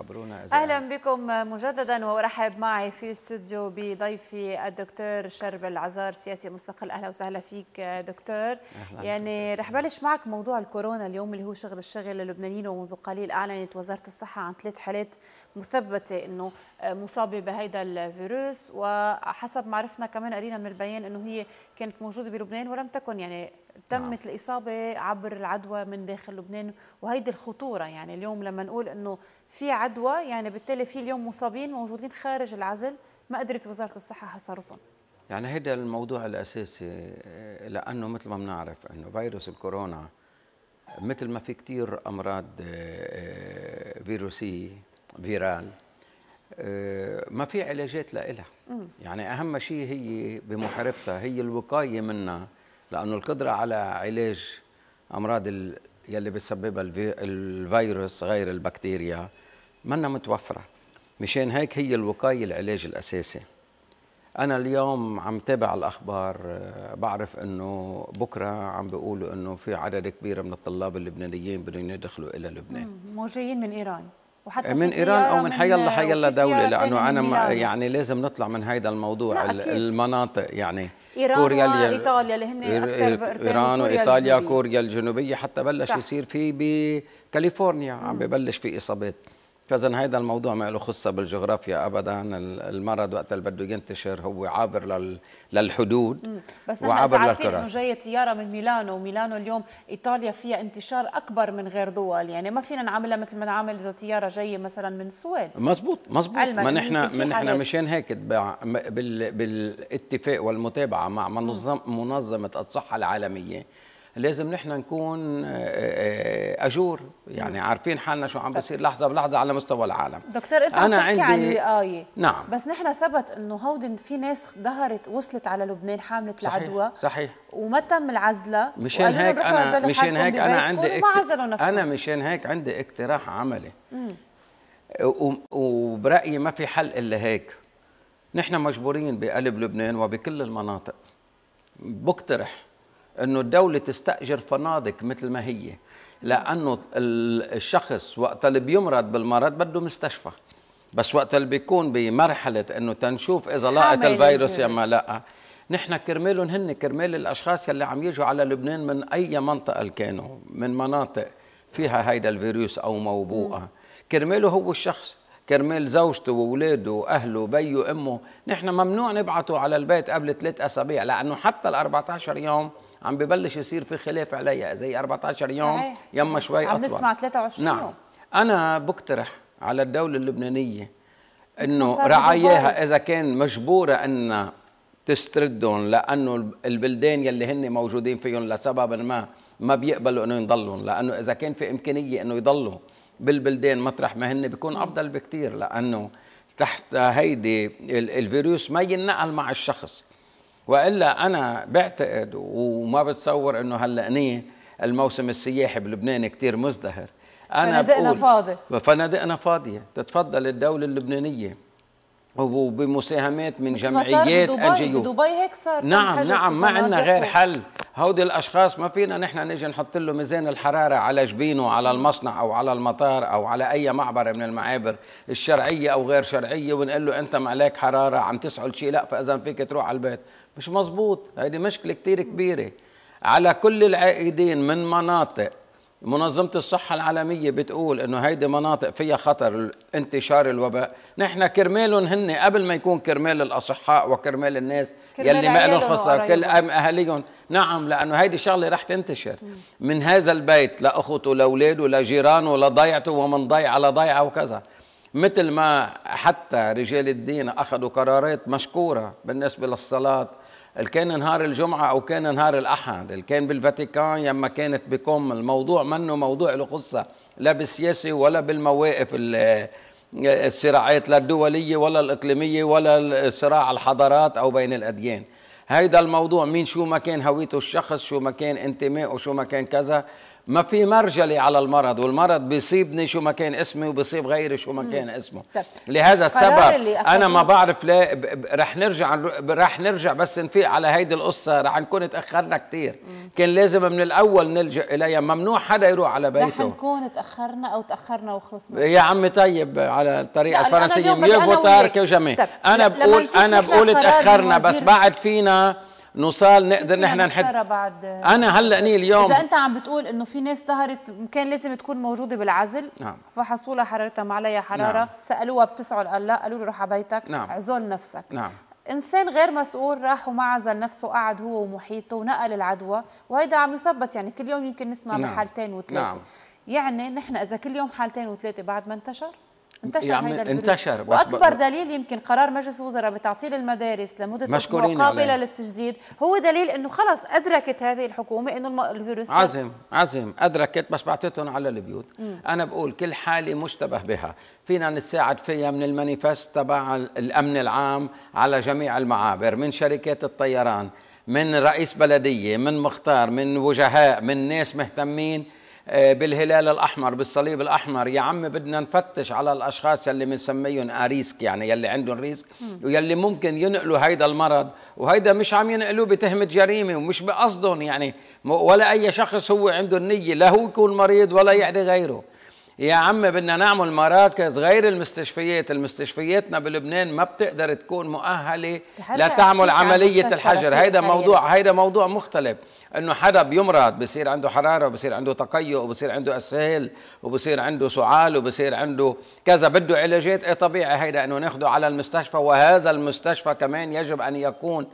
خبرونا إذا أهلا بكم مجددا وأرحب معي في استوديو بضيفي الدكتور شرب العزار سياسي مستقل أهلا وسهلا فيك دكتور أهلا يعني رح بلش معك موضوع الكورونا اليوم اللي هو شغل الشغل اللبنانيين ومنذ قليل أعلنت وزارة الصحة عن ثلاث حالات مثبته انه آه، مصابه بهيدا الفيروس وحسب ما عرفنا كمان قرينا من البيان انه هي كانت موجوده بلبنان ولم تكن يعني نعم. تمت نعم. الاصابه عبر العدوى من داخل لبنان وهيدي الخطوره يعني اليوم لما نقول انه في عدوى يعني بالتالي في اليوم مصابين موجودين خارج العزل ما قدرت وزاره الصحه حصرتهم يعني هيدا الموضوع الاساسي آه، لانه مثل ما بنعرف انه فيروس الكورونا مثل ما في كثير امراض آه، فيروسيه فيرال آه، ما في علاجات لها يعني اهم شيء هي بمحاربتها هي الوقايه منها لانه القدره على علاج امراض يلي بتسببها الفيروس غير البكتيريا منا متوفره مشان هيك هي الوقايه العلاج الاساسي انا اليوم عم تابع الاخبار آه، بعرف انه بكره عم بيقولوا انه في عدد كبير من الطلاب اللبنانيين بدهم يدخلوا الى لبنان مو جايين من ايران وحتى من ايران او من حي الله دوله لانه انا يعني لازم نطلع من هيدا الموضوع المناطق يعني إيران كوريا وإيطاليا اللي هن أكثر إيران وإيطاليا كوريا الجنوبية حتى بلش صح. يصير في بكاليفورنيا عم ببلش في إصابات فاذا هذا الموضوع ما له خصه بالجغرافيا ابدا المرض وقت اللي بده ينتشر هو عابر لل... للحدود مم. بس نحن وعابر عارفين انه جايه طياره من ميلانو وميلانو اليوم ايطاليا فيها انتشار اكبر من غير دول يعني ما فينا نعاملها مثل ما نعامل اذا طياره جايه مثلا من السويد مزبوط مزبوط ما نحن ما نحن مشان هيك بال... بالاتفاق والمتابعه مع منظم... منظمه الصحه العالميه لازم نحن نكون آه، آه، اجور يعني عارفين حالنا شو عم بصير لحظه بلحظه على مستوى العالم دكتور انت أنا عندي... عن الوقايه نعم بس نحن ثبت انه هودن في ناس ظهرت وصلت على لبنان حامله صحيح. العدوى صحيح وما تم العزله مشان هيك انا مشان هيك انا عندي اكت... انا مشان هيك عندي اقتراح عملي و... وبرايي ما في حل الا هيك نحن مجبورين بقلب لبنان وبكل المناطق بقترح انه الدوله تستاجر فنادق مثل ما هي لانه الشخص وقت اللي بيمرض بالمرض بده مستشفى بس وقت اللي بيكون بمرحله انه تنشوف اذا لاقت الفيروس يا ما لا نحن كرمالهم هن كرمال الاشخاص يلي عم يجوا على لبنان من اي منطقه كانوا من مناطق فيها هيدا الفيروس او موبوءه كرماله هو الشخص كرمال زوجته واولاده واهله بيه امه نحن ممنوع نبعته على البيت قبل ثلاث اسابيع لانه حتى ال 14 يوم عم ببلش يصير في خلاف عليها زي 14 يوم صحيح. يما شوي عم اطول عم نسمع 23 نعم. يوم انا بقترح على الدوله اللبنانيه انه رعاياها اذا كان مجبوره ان تستردهم لانه البلدان يلي هن موجودين فيهم لسبب ما ما بيقبلوا انه يضلوا لانه اذا كان في امكانيه انه يضلوا بالبلدان مطرح ما هن بيكون افضل بكثير لانه تحت هيدي الفيروس ما ينقل مع الشخص والا انا بعتقد وما بتصور انه هالأنية الموسم السياحي بلبنان كثير مزدهر انا فنادقنا فاضي فنادقنا فاضيه تتفضل الدوله اللبنانيه وبمساهمات من جمعيات ان جي دبي هيك صار نعم نعم ما عندنا غير حل هودي الاشخاص ما فينا نحن نجي نحط له ميزان الحراره على جبينه على المصنع او على المطار او على اي معبر من المعابر الشرعيه او غير شرعيه ونقول له انت ما عليك حراره عم تسعل شيء لا فاذا فيك تروح على البيت مش مزبوط هيدي مشكله كتير كبيره على كل العائدين من مناطق منظمة الصحة العالمية بتقول انه هيدي مناطق فيها خطر انتشار الوباء، نحن كرمالهم هن قبل ما يكون كرمال الاصحاء وكرمال الناس كرمال يلي ما لهم خصا كل اهاليهم، نعم لانه هيدي شغلة رح تنتشر من هذا البيت لاخوته لاولاده لجيرانه لضيعته ومن ضيعة لضيعة وكذا. مثل ما حتى رجال الدين اخذوا قرارات مشكورة بالنسبة للصلاة كان نهار الجمعة أو كان نهار الأحد كان بالفاتيكان يما كانت بكم الموضوع منه موضوع له لا بالسياسة ولا بالمواقف الصراعات لا الدولية ولا الإقليمية ولا الصراع الحضارات أو بين الأديان هيدا الموضوع مين شو ما كان هويته الشخص شو ما كان انتمائه شو ما كان كذا ما في مرجلة على المرض والمرض بيصيبني شو ما كان اسمي وبيصيب غيري شو ما كان اسمه لهذا السبب انا ما بعرف لا رح نرجع رح نرجع بس نفيق على هيدي القصة رح نكون تاخرنا كثير كان لازم من الاول نلجا اليها ممنوع حدا يروح على بيته رح نكون تاخرنا او تاخرنا وخلصنا يا عمي طيب على الطريقة الفرنسية ميو فوتار كو جامي انا بقول انا بقول تاخرنا بس بعد فينا نوصل نقدر نحن نحد بعد انا هلا اني اليوم اذا انت عم بتقول انه في ناس ظهرت كان لازم تكون موجوده بالعزل نعم فحصوا حرارتها ما عليها حراره نعم. سالوها بتسعل قال لا قالوا له روح على بيتك نعم. عزل نفسك نعم انسان غير مسؤول راح وما عزل نفسه قعد هو ومحيطه ونقل العدوى وهيدا عم يثبت يعني كل يوم يمكن نسمع نعم. بحالتين وثلاثه نعم. يعني نحن اذا كل يوم حالتين وثلاثه بعد ما انتشر انتشر يعني هذا انتشر بس واكبر دليل يمكن قرار مجلس الوزراء بتعطيل المدارس لمده مقابله للتجديد هو دليل انه خلص ادركت هذه الحكومه انه الفيروس عزم عزم ادركت بس بعثتهم على البيوت مم. انا بقول كل حاله مشتبه بها فينا نساعد فيها من المانيفست تبع الامن العام على جميع المعابر من شركات الطيران من رئيس بلديه من مختار من وجهاء من ناس مهتمين آه، بالهلال الاحمر بالصليب الاحمر يا عم بدنا نفتش على الاشخاص يلي بنسميهم اريسك يعني يلي عندهم ريسك ويلي ممكن ينقلوا هيدا المرض وهيدا مش عم ينقلوه بتهمه جريمه ومش بقصدهم يعني ولا اي شخص هو عنده النيه لا هو يكون مريض ولا يعدي غيره يا عم بدنا نعمل مراكز غير المستشفيات المستشفياتنا بلبنان ما بتقدر تكون مؤهلة لتعمل عملية الحجر هيدا موضوع هيدا موضوع مختلف انه حدا بيمرض بصير عنده حراره وبصير عنده تقيؤ وبصير عنده اسهال وبصير عنده سعال وبصير عنده كذا بده علاجات ايه طبيعي هيدا انه ناخده على المستشفى وهذا المستشفى كمان يجب ان يكون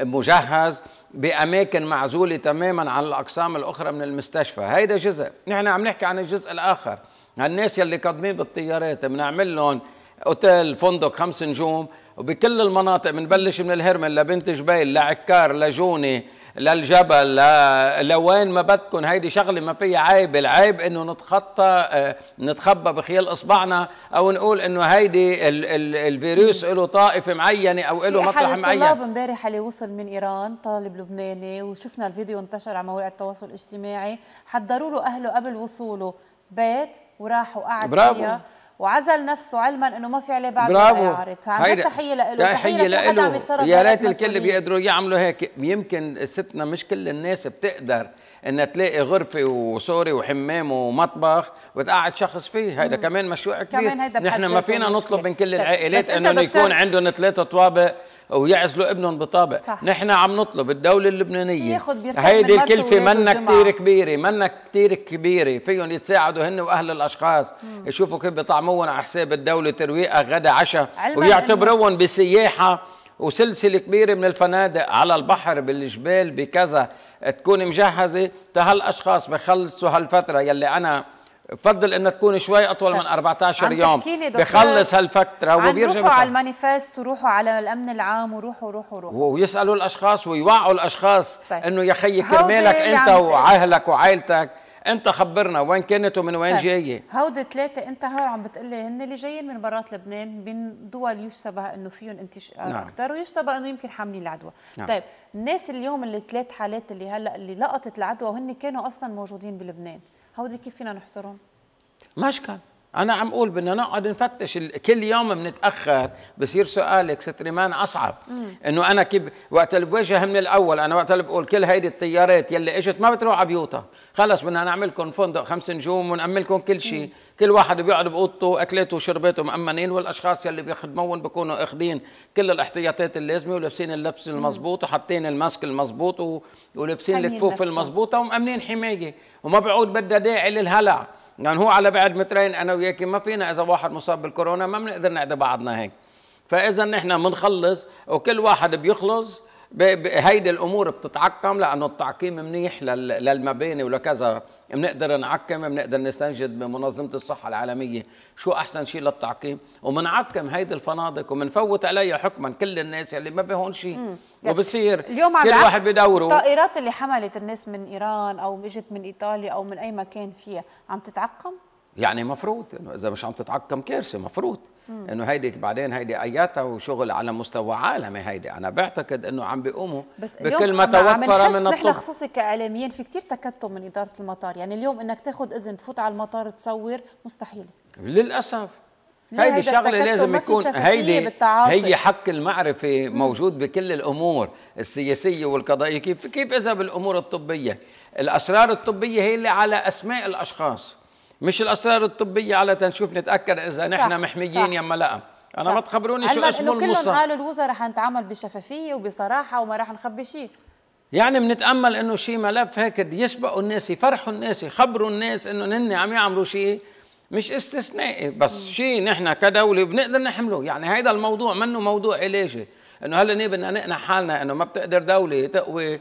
مجهز باماكن معزوله تماما عن الاقسام الاخرى من المستشفى هيدا جزء نحن عم نحكي عن الجزء الاخر هالناس يلي قادمين بالطيارات بنعمل لهم اوتيل فندق خمس نجوم وبكل المناطق بنبلش من الهرمل لبنت جبيل لعكار لجوني للجبل ل... لوين ما بدكم هيدي شغله ما فيها عيب العيب انه نتخطى آه، نتخبى بخيال اصبعنا او نقول انه هيدي ال... ال... الفيروس له طائفه معينه او له مطرح معين في امبارح اللي وصل من ايران طالب لبناني وشفنا الفيديو انتشر على مواقع التواصل الاجتماعي حضروا له اهله قبل وصوله بيت وراح وقعد فيها وعزل نفسه علما انه ما في عليه بعد برافو عارض تحيه جد تحيه لإله تحيه لإله يا ريت الكل بيقدروا يعملوا هيك يمكن ستنا مش كل الناس بتقدر انها تلاقي غرفه وسوري وحمام ومطبخ وتقعد شخص فيه هيدا كمان مشروع كبير كمان هيدا نحن ما فينا نطلب من كل العائلات انه يكون عندهم ثلاثه طوابق ويعزلوا ابنهم بطابع صح. نحن عم نطلب الدوله اللبنانيه هيدي الكلفه منا كثير كبيره منا كثير كبيره فيهم يتساعدوا هن واهل الاشخاص مم. يشوفوا كيف بيطعموهم على حساب الدوله ترويقه غدا عشاء ويعتبروهم بسياحه وسلسله كبيره من الفنادق على البحر بالجبال بكذا تكون مجهزه تهالاشخاص بخلصوا هالفتره يلي انا بفضل انها تكون شوي اطول من 14 يوم بخلص هالفتره وبيرجع روحوا على المانيفست وروحوا على الامن العام وروحوا روحوا روحوا ويسالوا الاشخاص ويوعوا الاشخاص طيب. انه يا خيي كرمالك انت واهلك وعائلتك انت خبرنا وين كانت ومن وين طيب. جايه هودي ثلاثه انت هون عم بتقول لي هن اللي جايين من برات لبنان من دول يشتبه انه فيهم انتشار نعم. اكثر ويشتبه انه يمكن حاملين العدوى نعم. طيب الناس اليوم اللي ثلاث حالات اللي هلا اللي لقطت العدوى وهن كانوا اصلا موجودين بلبنان هودي كيف فينا نحصرهم؟ ما اشكال انا عم اقول بدنا نقعد نفتش كل يوم بنتاخر بصير سؤالك ستريمان اصعب انه انا كيف وقت اللي بواجه من الاول انا وقت اللي بقول كل هيدي الطيارات يلي اجت ما بتروح على بيوتها خلص بدنا نعمل لكم فندق خمس نجوم ونأملكم كل شيء كل واحد بيقعد باوضته اكلاته وشرباته مأمنين والاشخاص يلي بيخدمون بيكونوا اخذين كل الاحتياطات اللازمه ولابسين اللبس المضبوط وحاطين الماسك المضبوط ولابسين الكفوف المضبوطه ومأمنين حمايه وما بيعود بدها داعي للهلع يعني هو على بعد مترين انا وياك ما فينا اذا واحد مصاب بالكورونا ما بنقدر نعدي بعضنا هيك فاذا نحن بنخلص وكل واحد بيخلص هيدي الامور بتتعقم لانه التعقيم منيح للمباني ولكذا بنقدر نعقم بنقدر نستنجد بمنظمه الصحه العالميه شو احسن شيء للتعقيم ومنعقم هيدي الفنادق ومنفوت عليها حكما كل الناس اللي ما بهون شيء وبصير اليوم كل واحد بدوره الطائرات اللي حملت الناس من ايران او اجت من ايطاليا او من اي مكان فيها عم تتعقم يعني مفروض انه اذا مش عم تتعقم كارثه مفروض انه هيدي بعدين هيدي اياتها وشغل على مستوى عالمي هيدي انا بعتقد انه عم بيقوموا بس بكل ما توفر من الطرق نحن خصوصي كاعلاميين في كثير تكتم من اداره المطار يعني اليوم انك تاخذ اذن تفوت على المطار تصور مستحيله للاسف هيدي شغله لازم يكون هيدي هي حق المعرفه موجود بكل الامور السياسيه والقضائيه كيف كيف اذا بالامور الطبيه الاسرار الطبيه هي اللي على اسماء الاشخاص مش الاسرار الطبيه على تنشوف نتاكد اذا نحن محميين يما لا انا ما تخبروني شو اسمه المصاب كلهم قالوا الوزراء رح نتعامل بشفافيه وبصراحه وما رح نخبي شيء يعني بنتامل انه شيء ملف هيك يسبقوا الناس يفرحوا الناس يخبروا الناس انه هن عم يعملوا شيء مش استثنائي بس شيء نحن كدوله بنقدر نحمله يعني هذا الموضوع منه موضوع علاجي انه هلا بدنا نقنع حالنا انه ما بتقدر دوله تقوي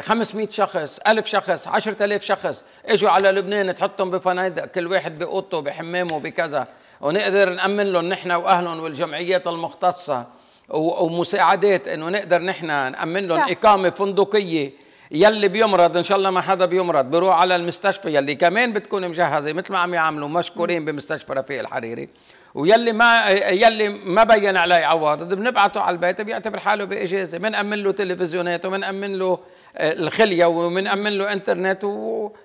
500 شخص 1000 شخص 10000 شخص اجوا على لبنان تحطهم بفنادق كل واحد بأوضته بحمامه بكذا ونقدر نأمن لهم نحن وأهلهم والجمعيات المختصة ومساعدات انه نقدر نحن نأمن لهم صح. إقامة فندقية يلي بيمرض ان شاء الله ما حدا بيمرض بروح على المستشفى يلي كمان بتكون مجهزه مثل ما عم يعملوا مشكورين بمستشفى رفيق الحريري ويلي ما يلي ما بين عليه عوارض بنبعته على البيت بيعتبر حاله باجازه بنأمن له تلفزيونات وبنأمن له آه، الخليه وبنأمن له انترنت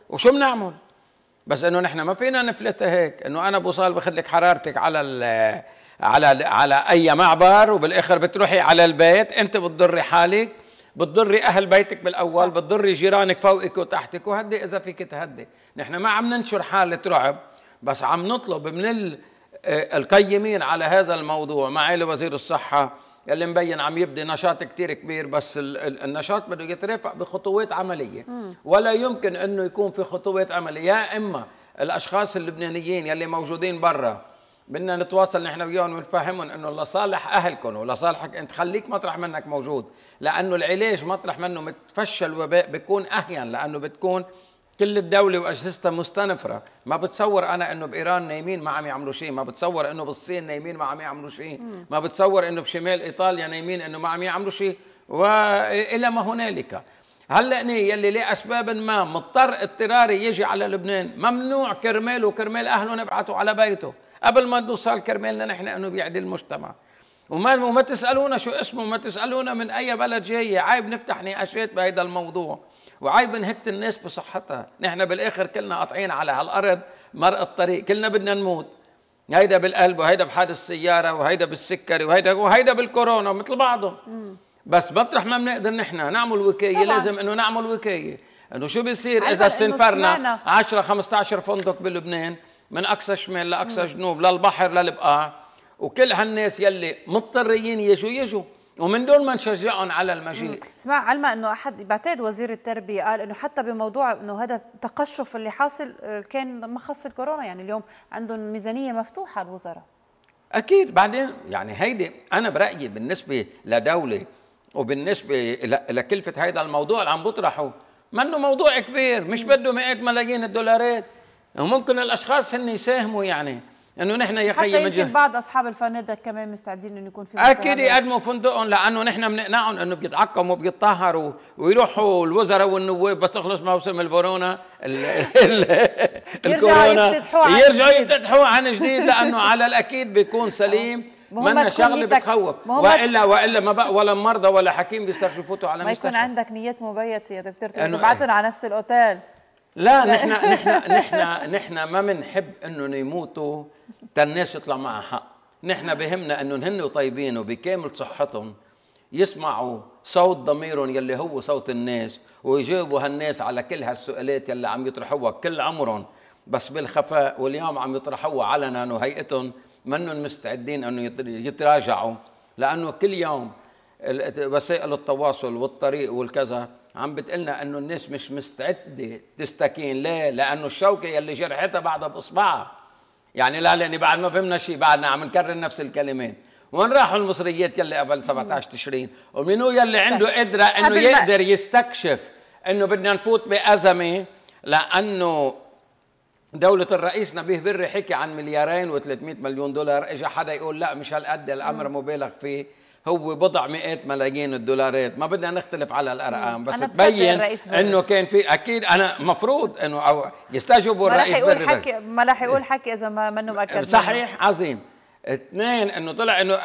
وشو بنعمل بس انه نحن ما فينا نفلت هيك انه انا بوصال باخذ لك حرارتك على على على اي معبر وبالاخر بتروحي على البيت انت بتضري حالك بتضري اهل بيتك بالاول صح. بتضري جيرانك فوقك وتحتك وهدي اذا فيك تهدي نحن ما عم ننشر حاله رعب بس عم نطلب من ال... القيمين على هذا الموضوع معالي وزير الصحة اللي مبين عم يبدي نشاط كتير كبير بس النشاط بده يترافق بخطوات عملية ولا يمكن أنه يكون في خطوات عملية يا إما الأشخاص اللبنانيين يلي موجودين برا بدنا نتواصل نحن وياهم ونفهمهم انه لصالح اهلكم ولصالحك انت خليك مطرح منك موجود لانه العلاج مطرح منه متفشى الوباء بيكون اهين لانه بتكون كل الدولة وأجهزتها مستنفرة ما بتصور أنا أنه بإيران نايمين ما عم يعملوا شيء ما بتصور أنه بالصين نايمين ما عم يعملوا شيء ما بتصور أنه بشمال إيطاليا نايمين أنه ما عم يعملوا شيء وإلى ما هنالك هلا ني يلي لاسباب ما مضطر اضطراري يجي على لبنان ممنوع كرماله وكرمال اهله نبعثه على بيته قبل ما نوصل كرمالنا نحن انه بيعدل المجتمع وما وما تسالونا شو اسمه ما تسالونا من اي بلد جاي عيب نفتح نقاشات بهذا الموضوع وعيب نهك الناس بصحتها نحن بالاخر كلنا قاطعين على هالارض مرق الطريق كلنا بدنا نموت هيدا بالقلب وهيدا بحادث سياره وهيدا بالسكري وهيدا وهيدا بالكورونا مثل بعضهم بس مطرح ما بنقدر نحن نعمل وكايه طبعا. لازم انه نعمل وكايه انه شو بيصير اذا استنفرنا 10 15 فندق بلبنان من اقصى شمال لاقصى جنوب للبحر للبقاع وكل هالناس يلي مضطرين يجوا يجوا ومن دون ما نشجعهم على المجيء اسمع علما انه احد بعتقد وزير التربيه قال انه حتى بموضوع انه هذا التقشف اللي حاصل آه، كان ما خص الكورونا يعني اليوم عندهم ميزانيه مفتوحه الوزراء اكيد بعدين يعني هيدي انا برايي بالنسبه لدوله وبالنسبه لكلفه هذا الموضوع اللي عم بطرحه منه موضوع كبير مش بده مئات ملايين الدولارات وممكن الاشخاص هن يساهموا يعني انه نحن يا خي يمكن بعض اصحاب الفنادق كمان مستعدين انه يكون في اكيد يقدموا فندقهم لانه نحن بنقنعهم انه بيتعقموا وبيتطهروا ويروحوا الوزراء والنواب بس تخلص موسم الفورونا الكورونا يرجعوا يفتتحوه عن جديد لانه على الاكيد بيكون سليم آه. منا شغله بتخوف والا والا ما بقى ولا مرضى ولا حكيم بيصيروا يفوتوا على مستشفى ما يكون عندك نيات مبيته يا دكتور تبعتهم على نفس الاوتيل لا نحن نحن نحن نحن ما بنحب انهم يموتوا تالناس يطلع معها حق نحن بهمنا انهم هن طيبين وبكامل صحتهم يسمعوا صوت ضميرهم يلي هو صوت الناس ويجاوبوا هالناس على كل هالسؤالات يلي عم يطرحوها كل عمرهم بس بالخفاء واليوم عم يطرحوها علنا وهيئتهم منهم مستعدين انه يتراجعوا لانه كل يوم وسائل التواصل والطريق والكذا عم بتقلنا انه الناس مش مستعده تستكين ليه؟ لانه الشوكه يلي جرحتها بعدها باصبعها يعني لا لاني بعد ما فهمنا شيء بعدنا عم نكرر نفس الكلمات وين راحوا المصريات يلي قبل 17 تشرين ومين هو يلي عنده قدره انه يقدر يستكشف انه بدنا نفوت بازمه لانه دولة الرئيس نبيه بري حكي عن مليارين و300 مليون دولار، اجى حدا يقول لا مش هالقد الامر مبالغ فيه، هو بضع مئات ملايين الدولارات ما بدنا نختلف على الارقام بس تبين انه كان في اكيد انا مفروض انه او يستجوبوا الرئيس ما راح يقول حكي ما راح يقول حكي اذا ما منه مأكد صحيح منه. عظيم اثنين انه طلع انه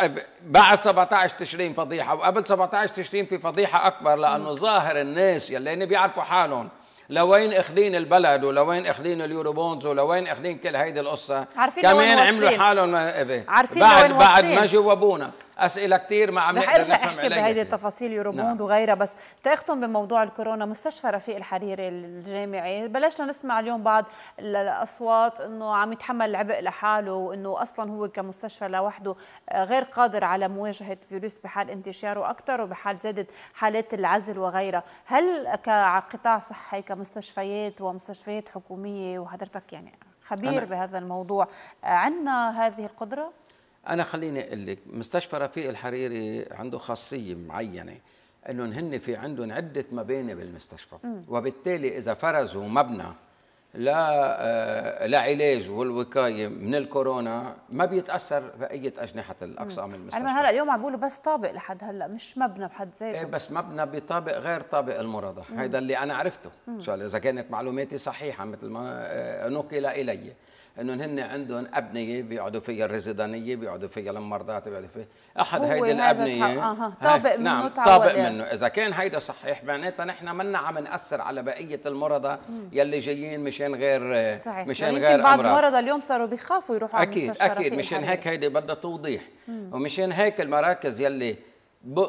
بعد 17 تشرين فضيحه وقبل 17 تشرين في فضيحه اكبر لانه ظاهر الناس يلي بيعرفوا حالهم لوين اخذين البلد ولوين اخذين اليورو بونز ولوين اخذين كل هيدي القصه عارفين كمان عملوا حالهم إيه، إيه. عارفين بعد بعد ما جاوبونا اسئله كثير ما عم نقدر نفهم احكي بهيدي التفاصيل يوروبوند نعم. وغيرها بس تاخذهم بموضوع الكورونا مستشفى رفيق الحريري الجامعي بلشنا نسمع اليوم بعض الاصوات انه عم يتحمل العبء لحاله وانه اصلا هو كمستشفى لوحده آه، غير قادر على مواجهه فيروس بحال انتشاره اكثر وبحال زادت حالات العزل وغيرها هل كقطاع صحي كمستشفيات ومستشفيات حكوميه وحضرتك يعني خبير بهذا الموضوع آه، عندنا هذه القدره انا خليني اقول لك مستشفى رفيق الحريري عنده خاصيه معينه انهم هن في عندهم عده مباني بالمستشفى م. وبالتالي اذا فرزوا مبنى لا آه، لعلاج والوقايه من الكورونا ما بيتاثر باي اجنحه الاقسام المستشفى انا هلا اليوم عم بيقولوا بس طابق لحد هلا مش مبنى بحد ذاته ايه بس مبنى بطابق غير طابق المرضى هذا اللي انا عرفته اذا كانت معلوماتي صحيحه مثل ما آه، نقل الي انه هن عندهم ابنيه بيقعدوا فيها الريزيدانيه بيقعدوا فيها المرضات بيقعدوا فيها احد هيدي الابنيه آه. طابق منه نعم طابق منه اذا كان هيدا صحيح معناتها نحن منا عم ناثر على بقيه المرضى يلي جايين مشان غير صحيح. مشان يعني غير بعض المرضى اليوم صاروا بيخافوا يروحوا اكيد على اكيد مشان هيك هيدي بدها توضيح ومشان هيك المراكز يلي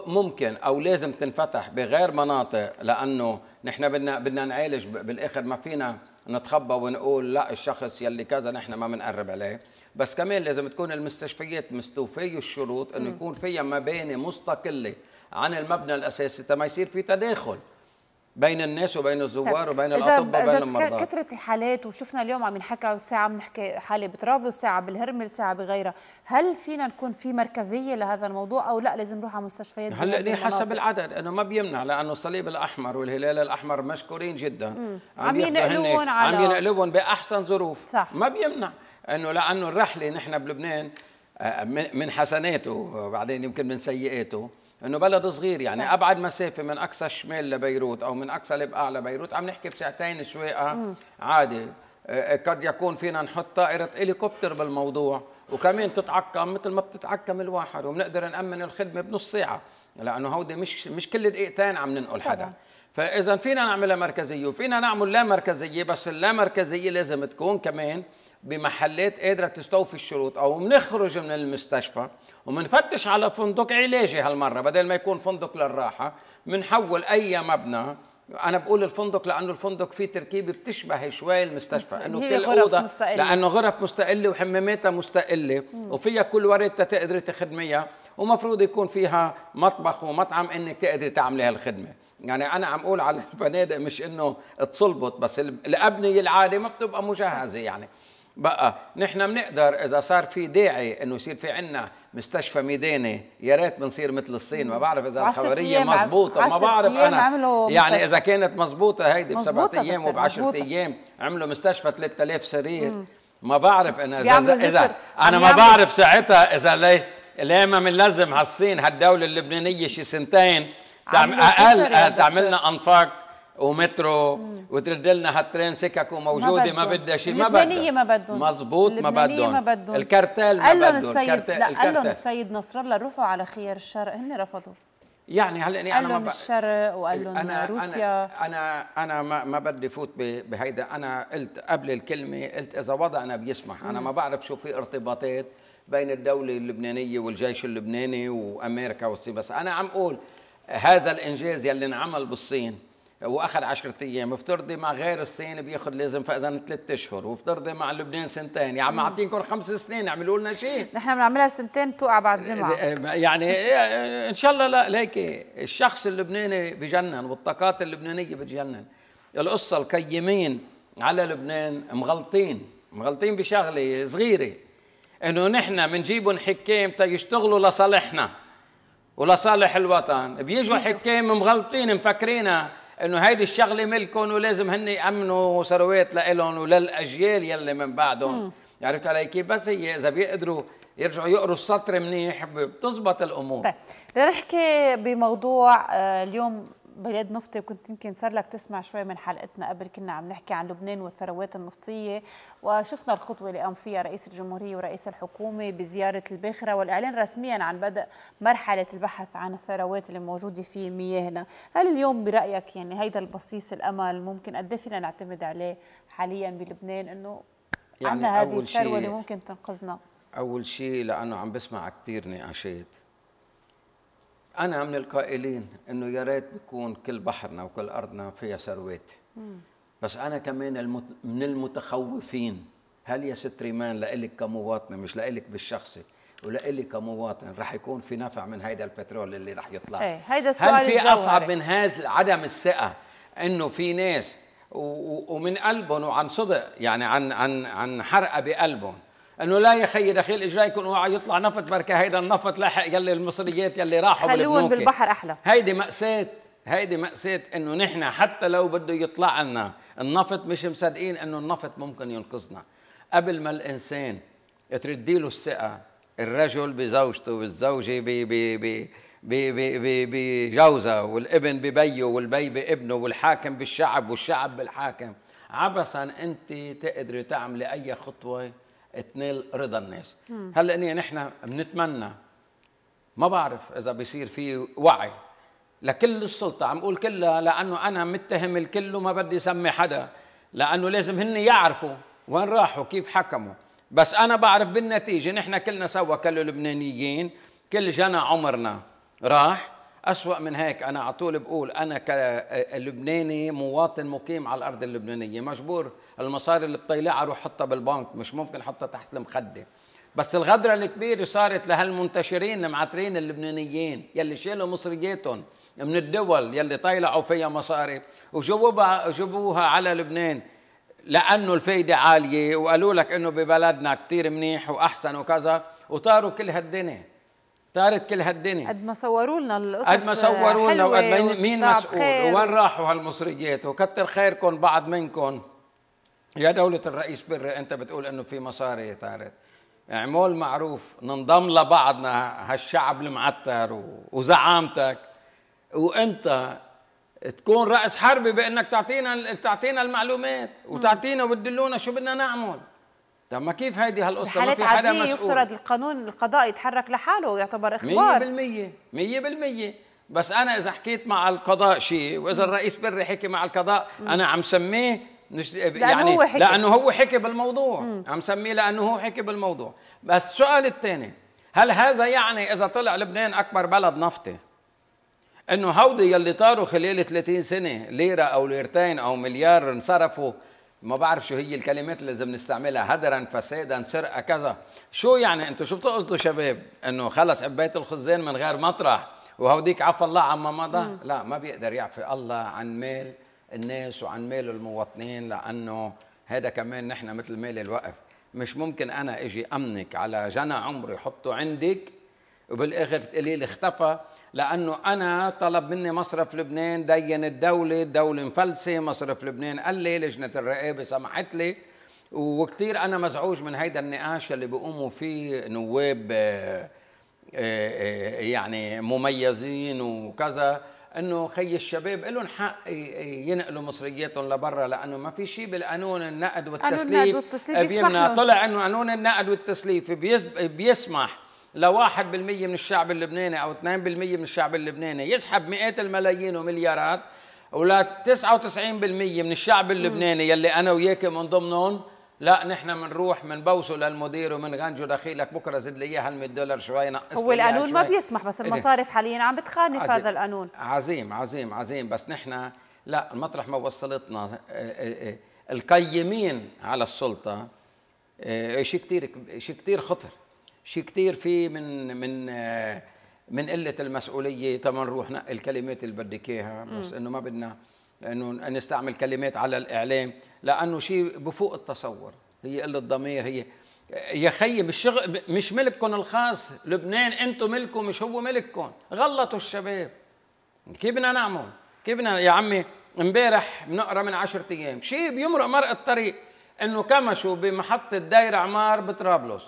ممكن او لازم تنفتح بغير مناطق لانه نحن بدنا بدنا نعالج بالاخر ما فينا نتخبى ونقول لا الشخص يلي كذا نحن ما بنقرب عليه بس كمان لازم تكون المستشفيات مستوفية الشروط انه يكون فيها مباني مستقله عن المبنى الاساسي تما يصير في تداخل بين الناس وبين الزوار وبين الاطباء وبين المرضى كثره الحالات وشفنا اليوم عم ينحكى ساعه بنحكي حاله بطرابلس ساعه بالهرمل ساعه بغيرها هل فينا نكون في مركزيه لهذا الموضوع او لا لازم نروح على مستشفيات هلا ليه حسب العدد انه ما بيمنع لانه الصليب الاحمر والهلال الاحمر مشكورين جدا مم. عم, عم عم ينقلون باحسن ظروف صح. ما بيمنع انه لانه الرحله نحن بلبنان آه، من حسناته وبعدين يمكن من سيئاته انه بلد صغير يعني صح. ابعد مسافه من اقصى الشمال لبيروت او من اقصى البقاع لبيروت عم نحكي بساعتين سواقه عادي آه، قد يكون فينا نحط طائره هليكوبتر بالموضوع وكمان تتعقم مثل ما بتتعقم الواحد وبنقدر نامن الخدمه بنص ساعه لانه هودي مش مش كل دقيقتين عم ننقل حدا طبعا. فاذا فينا نعملها مركزيه وفينا نعمل لا مركزيه بس اللا مركزيه لازم تكون كمان بمحلات قادره تستوفي الشروط او بنخرج من المستشفى وبنفتش على فندق علاجي هالمره بدل ما يكون فندق للراحه بنحول اي مبنى انا بقول الفندق لانه الفندق فيه تركيبه بتشبه شوي المستشفى انه كل اوضه مستقلة. لانه غرف مستقله وحماماتها مستقله وفيها كل ورده تقدري تخدميها ومفروض يكون فيها مطبخ ومطعم انك تقدري تعملي هالخدمه يعني انا عم اقول على الفنادق مش انه تصلبط بس الابنيه العاليه ما بتبقى مجهزه يعني بقى نحن بنقدر اذا صار في داعي انه يصير في عنا مستشفى ميداني يا ريت بنصير مثل الصين ما بعرف اذا الخبريه مزبوطه ما بعرف انا يعني اذا كانت مزبوطه هيدي بسبعة ايام وب10 ايام عملوا مستشفى 3000 سرير ما بعرف انا اذا اذا انا ما بعرف ساعتها اذا ليه ليه ما بنلزم هالصين هالدوله اللبنانيه شي سنتين تعمل اقل تعملنا انفاق ومترو وترد لنا هالترين سكك وموجوده ما بدها شيء ما بدها اللبنانيه ما بدهم مزبوط ما بدهم الكرتال ما بدهم السيد لا قال لهم السيد نصر الله روحوا على خيار الشرق هن رفضوا يعني هلا انا قال لهم الشرق وقال لهم أنا روسيا انا انا ما, ما بدي فوت بهيدا انا قلت قبل الكلمه قلت اذا وضعنا بيسمح انا ما بعرف شو في ارتباطات بين الدوله اللبنانيه والجيش اللبناني وامريكا والصين بس انا عم اقول هذا الانجاز يلي انعمل بالصين واخذ 10 ايام افترضي مع غير الصين بياخذ لازم فاذا ثلاث اشهر وافترضي مع لبنان سنتين يا يعني معطينكم خمس سنين اعملوا لنا شيء نحن بنعملها بسنتين بتوقع بعد آه، جمعه آه، آه، يعني ان شاء الله لا ليكي الشخص اللبناني بجنن والطاقات اللبنانيه بتجنن القصه القيمين على لبنان مغلطين مغلطين بشغله صغيره انه نحن بنجيبهم حكام تيشتغلوا لصالحنا ولصالح الوطن بيجوا حكام مغلطين مفكرينها انه هيدي الشغله ملكهم ولازم هن يامنوا ثروات لهم وللاجيال يلي من بعدهم عرفت علي كيف بس هي اذا بيقدروا يرجعوا يقروا السطر منيح بتزبط الامور طيب نحكي بموضوع آه، اليوم بلاد نفطي وكنت يمكن صار لك تسمع شوي من حلقتنا قبل كنا عم نحكي عن لبنان والثروات النفطيه وشفنا الخطوه اللي قام فيها رئيس الجمهوريه ورئيس الحكومه بزياره الباخره والاعلان رسميا عن بدء مرحله البحث عن الثروات اللي موجوده في مياهنا، هل اليوم برايك يعني هيدا البصيص الامل ممكن قد إيه فينا نعتمد عليه حاليا بلبنان انه يعني عندنا هذه الثروه اللي ممكن تنقذنا؟ اول شيء لانه عم بسمع كثير نقاشات انا من القائلين انه يا ريت بكون كل بحرنا وكل ارضنا فيها ثروات بس انا كمان المت... من المتخوفين هل يا ست ريمان لإلك كمواطنه مش لإلك بالشخصي ولإلي كمواطن رح يكون في نفع من هيدا البترول اللي رح يطلع ايه هيدا السؤال هل في الجوهري. اصعب من هذا عدم الثقه انه في ناس و... و... ومن قلبهم وعن صدق يعني عن عن عن حرقه بقلبهم انه لا يا خي دخيل يكون هو يطلع نفط بركة هيدا النفط لاحق يلي المصريات يلي راحوا خلوهم بالبحر احلى هيدي مأساة هيدي مأساة انه نحن حتى لو بده يطلع لنا النفط مش مصدقين انه النفط ممكن ينقذنا قبل ما الانسان تردي له الثقة الرجل بزوجته والزوجه بجوزة والابن ببيه والبي بابنه والحاكم بالشعب والشعب بالحاكم عبثا انت تقدري تعملي اي خطوه تنال رضا الناس هلا يعني نحن بنتمنى ما بعرف اذا بيصير في وعي لكل السلطه عم اقول كلها لانه انا متهم الكل وما بدي اسمي حدا لانه لازم هن يعرفوا وين راحوا كيف حكموا بس انا بعرف بالنتيجه نحن كلنا سوا كل اللبنانيين كل جنى عمرنا راح أسوأ من هيك أنا على طول بقول أنا كلبناني مواطن مقيم على الأرض اللبنانية مجبور المصاري اللي بطيلة روح حطها بالبنك مش ممكن حطها تحت المخدة بس الغدرة الكبيرة صارت لهالمنتشرين المعترين اللبنانيين يلي شالوا مصرياتهم من الدول يلي طيلعوا فيها مصاري وجبوها جابوها على لبنان لأنه الفايدة عالية وقالوا لك إنه ببلدنا كتير منيح وأحسن وكذا وطاروا كل هالدنيا طارت كل هالدنيا قد ما صوروا لنا القصص قد ما صوروا لنا وقد ما مين مسؤول وين راحوا هالمصريات وكتر خيركم بعض منكم يا دولة الرئيس بري انت بتقول انه في مصاري طارت اعمل معروف ننضم لبعضنا هالشعب المعتر وزعامتك وانت تكون رأس حربة بانك تعطينا تعطينا المعلومات وتعطينا وتدلونا شو بدنا نعمل طب ما كيف هيدي هالقصه ما في حدا مسؤول يفترض القانون القضاء يتحرك لحاله يعتبر اخبار 100% 100% بس انا اذا حكيت مع القضاء شيء واذا الرئيس بري حكي مع القضاء انا عم سميه نش... لأنه يعني هو حكي. لانه هو حكي بالموضوع عم سميه لانه هو حكي بالموضوع بس السؤال الثاني هل هذا يعني اذا طلع لبنان اكبر بلد نفطي انه هودي يلي طاروا خلال 30 سنه ليره او ليرتين او مليار انصرفوا ما بعرف شو هي الكلمات اللي لازم نستعملها هدرا فسادا سرقه كذا شو يعني انتم شو بتقصدوا شباب انه خلص عبيت الخزان من غير مطرح وهوديك عفى الله عما مضى لا ما بيقدر يعفي الله عن مال الناس وعن مال المواطنين لانه هذا كمان نحن مثل مال الوقف مش ممكن انا اجي امنك على جنى عمري حطه عندك وبالاخر تقولي لي اختفى لأنه أنا طلب مني مصرف لبنان دين الدولة الدولة مفلسة مصرف لبنان قال لي لجنة الرقابة سمحت لي وكثير أنا مزعوج من هيدا النقاش اللي بيقوموا فيه نواب آه، آه، آه، يعني مميزين وكذا انه خي الشباب لهم حق ينقلوا مصرياتهم لبرا لانه ما في شيء بالقانون النقد والتسليف النقد والتسليف بيمنع طلع انه قانون النقد والتسليف بيسمح لو 1% من الشعب اللبناني او 2% من الشعب اللبناني يسحب مئات الملايين ومليارات ولا 99% من الشعب اللبناني يلي انا وياك من ضمنهم لا نحن بنروح بنبوسه للمدير وبنغنجه دخيلك بكره زد لي اياها 100 دولار شوي نقص هو القانون ما بيسمح بس إيه. المصارف حاليا عم بتخالف هذا القانون عظيم عظيم عظيم بس نحن لا المطرح ما وصلتنا إيه، إيه، القيمين على السلطه شيء كثير شيء كثير خطر شيء كثير في من من آه، من قله المسؤوليه طب نروح نقي الكلمات اللي بدك اياها بس انه ما بدنا انه نستعمل كلمات على الاعلام لانه شيء بفوق التصور هي قله ضمير هي يا خيي مش مش ملككم الخاص لبنان انتم ملكه مش هو ملككم غلطوا الشباب كيف بدنا نعمل كيف بدنا يا عمي امبارح بنقرا من 10 ايام شيء بيمرق مرق الطريق انه كمشوا بمحطه دير عمار بطرابلس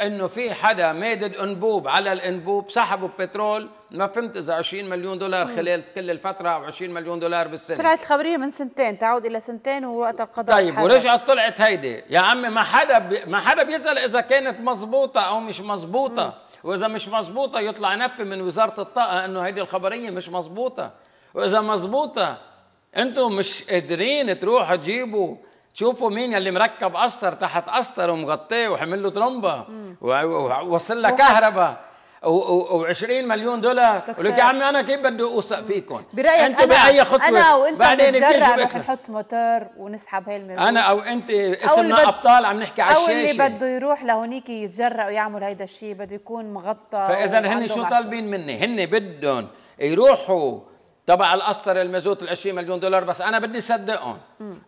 انه في حدا مادد انبوب على الانبوب سحبوا بترول ما فهمت اذا 20 مليون دولار خلال كل الفتره او 20 مليون دولار بالسنه طلعت الخبريه من سنتين تعود الى سنتين ووقت القضاء طيب ورجعت طلعت هيدي يا عمي ما حدا بي... ما حدا بيسال اذا كانت مزبوطه او مش مزبوطه واذا مش مزبوطه يطلع نفي من وزاره الطاقه انه هيدي الخبريه مش مزبوطه واذا مزبوطه انتم مش قادرين تروحوا تجيبوا شوفوا مين اللي مركب قسطر تحت قسطر ومغطيه وحمل له ترمبة ووصل له كهرباء و20 مليون دولار ولك لك يا عمي انا كيف بدي اوثق فيكم برايك أنا باي خطوه انا وانت بعدين بنتجرأ نحط موتور ونسحب هاي المبلغ انا او انت اسمنا أو ابطال عم نحكي على الشاشه او اللي بده يروح لهونيك يتجرأ ويعمل هيدا الشيء بده يكون مغطى فاذا هن شو طالبين مني هن بدهم يروحوا تبع القسطره المازوت ال 20 مليون دولار بس انا بدي صدقهم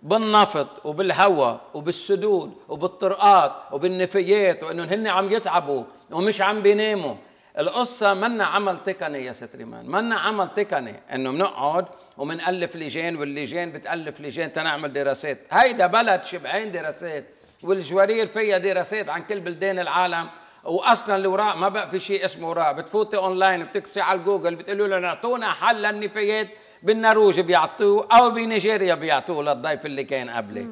بالنفط وبالهواء وبالسدود وبالطرقات وبالنفايات وانهم هن عم يتعبوا ومش عم بيناموا القصة منا عمل تقني يا ست ريمان منا عمل تقني انه بنقعد ومنألف لجان واللجان بتألف لجان تنعمل دراسات هيدا بلد شبعين دراسات والجوارير فيها دراسات عن كل بلدان العالم واصلا الوراء ما بقى في شيء اسمه وراء بتفوتي اونلاين بتكبسي على الجوجل بتقولوا لنا اعطونا حل للنفايات بالنرويج بيعطوه او بنيجيريا بيعطوه للضيف اللي كان قبلي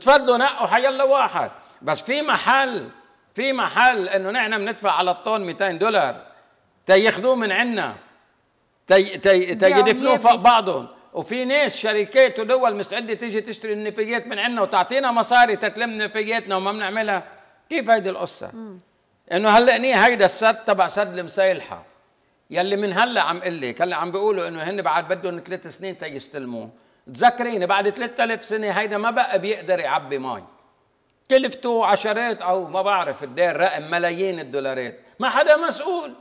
تفضلوا نقوا حيلا واحد بس في محل في محل انه نحن بندفع على الطن 200 دولار تياخذوه من عنا تي تي فوق بعضهم وفي ناس شركات ودول مستعده تيجي تشتري النفايات من عنا وتعطينا مصاري تتلم نفاياتنا وما بنعملها كيف هيدي القصه؟ مم. انه هلا ني هيدا السد تبع سد المسيلحه يلي من هلا عم قول لك هلا عم بيقولوا انه هن بعد بدهم ثلاث سنين تيستلموه تذكريني بعد 3000 سنه هيدا ما بقى بيقدر يعبي مي كلفته عشرات او ما بعرف الدير رقم ملايين الدولارات ما حدا مسؤول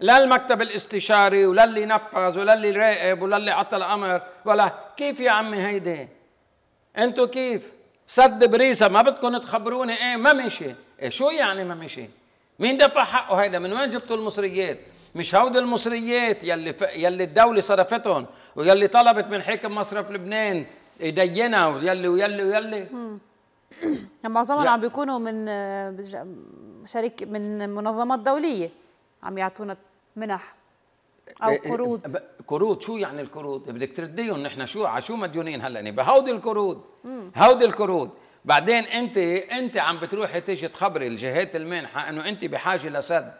لا المكتب الاستشاري ولا اللي نفذ ولا اللي راقب ولا اللي عطى الامر ولا كيف يا عمي هيدي انتو كيف سد بريسا ما بدكم تخبروني ايه ما مشي شو يعني ما مشي مين دفع حقه هيدا من وين جبتوا المصريات مش هود المصريات يلي ف... يلي الدولة صرفتهم ويلي طلبت من حكم مصرف لبنان يدينها ويلي ويلي ويلي معظمهم عم بيكونوا من شركة من منظمات دولية عم يعطونا منح او إيه، إيه، قروض قروض شو يعني القروض؟ بدك ترديهم نحن شو على شو مديونين هلا يعني بهودي القروض هودي القروض بعدين انت انت عم بتروحي تيجي تخبري الجهات المانحه انه انت بحاجه لسد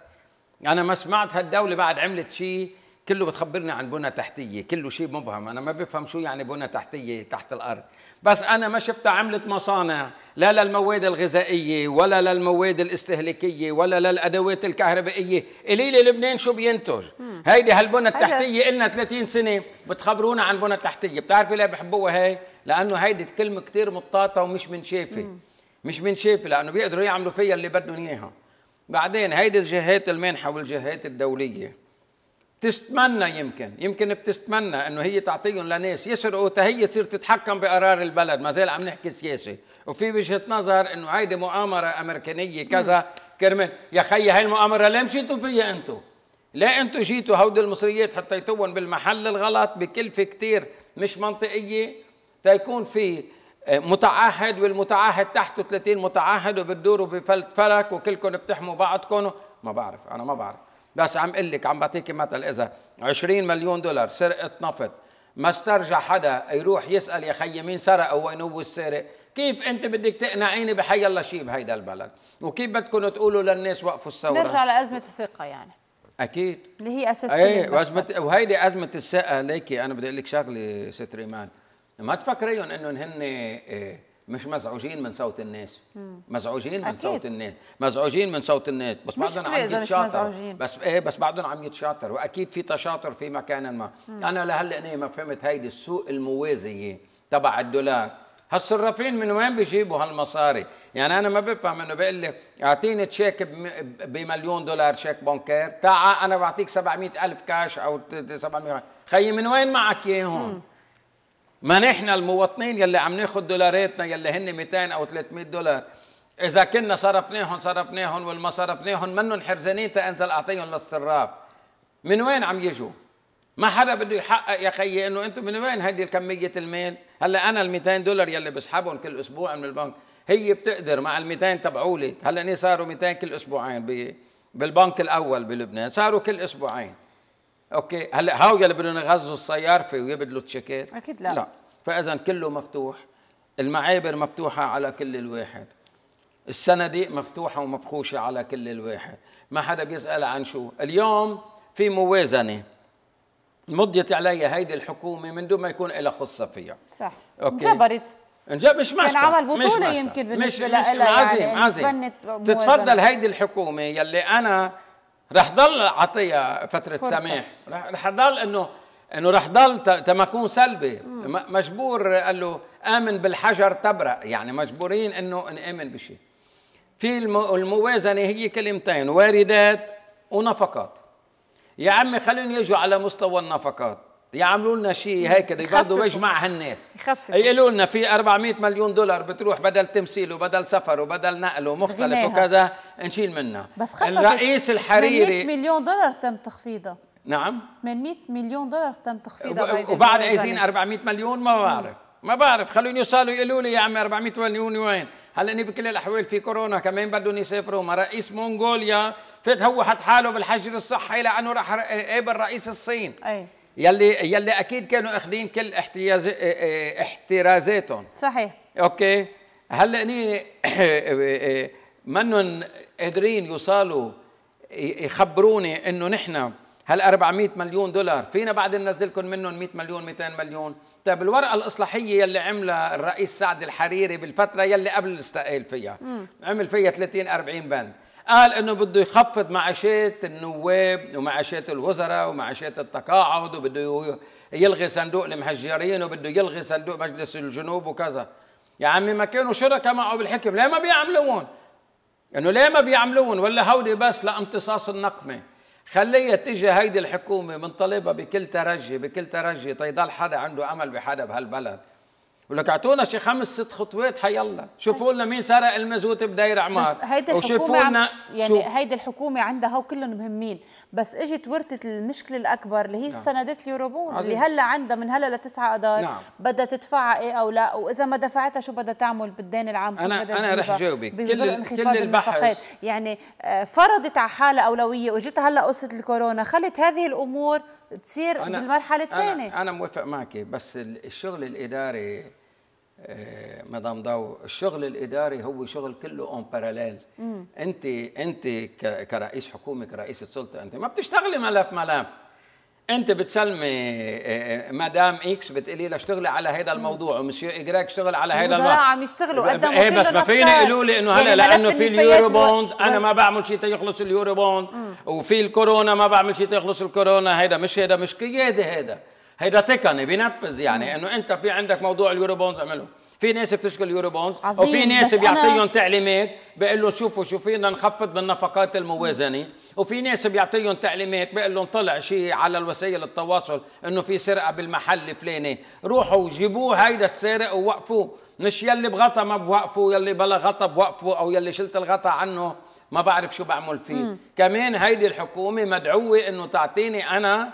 انا ما سمعت هالدوله بعد عملت شيء كله بتخبرني عن بنى تحتيه كله شيء مبهم انا ما بفهم شو يعني بنى تحتيه تحت الارض بس أنا ما شفتها عملت مصانع لا للمواد الغذائية ولا للمواد الاستهلاكية ولا للأدوات الكهربائية قولي لي لبنان شو بينتج هيدي هالبنى التحتية قلنا 30 سنة بتخبرونا عن بنى تحتية بتعرفي ليه بحبوها هي لأنه هيدي الكلمة كتير مطاطة ومش منشافة مش منشافة لأنه بيقدروا يعملوا فيها اللي بدهم إياها بعدين هيدي الجهات المانحة والجهات الدولية بتستمنى يمكن يمكن بتستمنى انه هي تعطيهم لناس يسرقوا تهي تصير تتحكم بقرار البلد ما زال عم نحكي سياسه وفي وجهه نظر انه هيدي مؤامره امريكانيه كذا كرمال يا خيي هاي المؤامره ليه مشيتوا فيها انتم؟ لا انتم جيتوا هودي المصريات حطيتوهم بالمحل الغلط بكلفه كثير مش منطقيه تيكون في آه، متعهد والمتعهد تحته 30 متعهد وبتدوروا بفلت فلك وكلكم بتحموا بعضكم ما بعرف انا ما بعرف بس عم اقول لك عم بعطيكي مثل اذا 20 مليون دولار سرقه نفط ما استرجع حدا يروح يسال يا خي مين سرق وين هو السارق كيف انت بدك تقنعيني بحي الله شيء بهيدا البلد وكيف بدكم تقولوا للناس وقفوا الثوره نرجع لازمه الثقه يعني اكيد اللي هي اساس ايه وهيدي ازمه الثقه ليكي انا بدي اقول لك شغله ست ريمان ما تفكريهم انهم هن إيه مش مزعوجين من صوت الناس مزعوجين من صوت الناس مزعوجين من صوت الناس بس بعضهم عم يتشاطر بس ايه بس بعضهم عم يتشاطر واكيد في تشاطر في مكان ما مم. انا لهلا انا ما فهمت هيدي السوق الموازيه تبع الدولار هالصرافين من وين بيجيبوا هالمصاري؟ يعني انا ما بفهم انه بيقول لي اعطيني تشيك بمليون دولار شيك بونكير، تعا انا بعطيك 700 الف كاش او 700 خيي من وين معك اياهم؟ ما نحن المواطنين يلي عم ناخذ دولاراتنا يلي هن 200 او 300 دولار اذا كنا صرفناهم صرفناهم والما صرفناهم منهم حرزانين تنزل اعطيهم للصراف من وين عم يجوا ما حدا بده يحقق يا خيي انه انتم من وين هيدي الكميه المال هلا انا ال 200 دولار يلي بسحبهم كل اسبوع من البنك هي بتقدر مع ال 200 تبعولي هلا صاروا 200 كل اسبوعين بالبنك الاول بلبنان صاروا كل اسبوعين اوكي هلا هاو يلي بدهم يغزوا الصيارفه ويبدلوا تشيكات اكيد لا لا فاذا كله مفتوح المعابر مفتوحه على كل الواحد الصناديق مفتوحه ومبخوشه على كل الواحد ما حدا بيسال عن شو اليوم في موازنه مضيت عليها هيدي الحكومه من دون ما يكون لها خصه فيها صح اوكي جبرت انجب مش مش كان عمل بطولة يمكن بالنسبة لها يعني عزيم تتفضل هيدي الحكومة يلي أنا رح ضل عطيها فتره فرصة. سماح رح ضل انه انه رح ضل تمكون سلبي مم. مجبور قال له امن بالحجر تبرأ يعني مجبورين انه نامن بشيء في الموازنه هي كلمتين واردات ونفقات يا عمي خليهم يجوا على مستوى النفقات يعملوا لنا شيء هيك يفضوا وجمع هالناس يقولوا لنا في 400 مليون دولار بتروح بدل تمثيل وبدل سفر وبدل نقل ومختلف غناها. وكذا نشيل منها بس خففت الرئيس الحريري 100 مليون دولار تم تخفيضها نعم 800 مليون دولار تم تخفيضها وبعد عايزين 400 مليون ما بعرف ما بعرف خلوني يوصلوا يقولوا لي يا عمي 400 مليون وين هلا اني بكل الاحوال في كورونا كمان بدهم يسافروا ما رئيس منغوليا فات هو حط حاله بالحجر الصحي لانه راح قابل رئيس الصين أي. يلي يلي اكيد كانوا اخذين كل احتياز آه، آه، احترازاتهم صحيح اوكي هلا هني آه، منهم قادرين يوصلوا يخبروني انه نحن هال 400 مليون دولار فينا بعد ننزلكم منهم 100 مليون 200 مليون طيب الورقه الاصلاحيه يلي عملها الرئيس سعد الحريري بالفتره يلي قبل استقال فيها مم. عمل فيها 30 40 بند قال انه بده يخفض معاشات النواب ومعاشات الوزراء ومعاشات التقاعد وبده يلغي صندوق المهجرين وبده يلغي صندوق مجلس الجنوب وكذا يا عمي ما كانوا شركاء معه بالحكم ليه ما بيعملوهم انه ليه ما بيعملوهم ولا هودي بس لامتصاص النقمه خليها تيجي هيدي الحكومه بنطالبها بكل ترجي بكل ترجي تيضل حدا عنده امل بحدا بهالبلد ولك اعطونا شي خمس ست خطوات حيلا شوفوا لنا مين سرق المازوت بدير عمار بس هيدي الحكومه لنا يعني شو... هيدي الحكومه عندها هو كلهم مهمين بس اجت ورثت المشكله الاكبر اللي هي نعم. سندات اليوروبون اللي هلا عندها من هلا لتسعة اذار نعم. بدها تدفعها ايه او لا واذا ما دفعتها شو بدها تعمل بالدين العام انا انا رح جاوبك كل كل البحث يعني آه، فرضت على حالها اولويه وجت هلا قصه الكورونا خلت هذه الامور تصير أنا بالمرحله الثانيه أنا, انا موافق معك بس الشغل الاداري آه، مدام ضو الشغل الاداري هو شغل كله اون باراليل انت انت كرئيس حكومه كرئيسه سلطه انت ما بتشتغلي ملف ملف انت بتسلمي آه، آه، مدام اكس بتقولي لها اشتغلي على هيدا الموضوع ومسيو اجراك اشتغل على هيدا الموضوع عم يشتغلوا قدامهم ايه بس ما فيني يقولوا لي انه يعني هلا لانه في اليورو بوند انا ما بعمل شيء تيخلص اليورو بوند وفي الكورونا ما بعمل شيء تيخلص الكورونا هيدا مش هيدا مش قياده هيدا هيدا تقني بينفذ يعني انه انت في عندك موضوع اليورو بونز اعمله في ناس بتشكل اليورو بونز عظيم. وفي ناس بيعطيهم تعليمات بيقول له شوفوا شو فينا نخفض من نفقات الموازنه وفي ناس بيعطيهم تعليمات بيقول لهم طلع شيء على الوسائل التواصل انه في سرقه بالمحل فلاني روحوا جيبوه هيدا السارق ووقفوه مش يلي بغطى ما بوقفوا يلي بلا غطى بوقفوا او يلي شلت الغطى عنه ما بعرف شو بعمل فيه مم. كمان هيدي الحكومه مدعوه انه تعطيني انا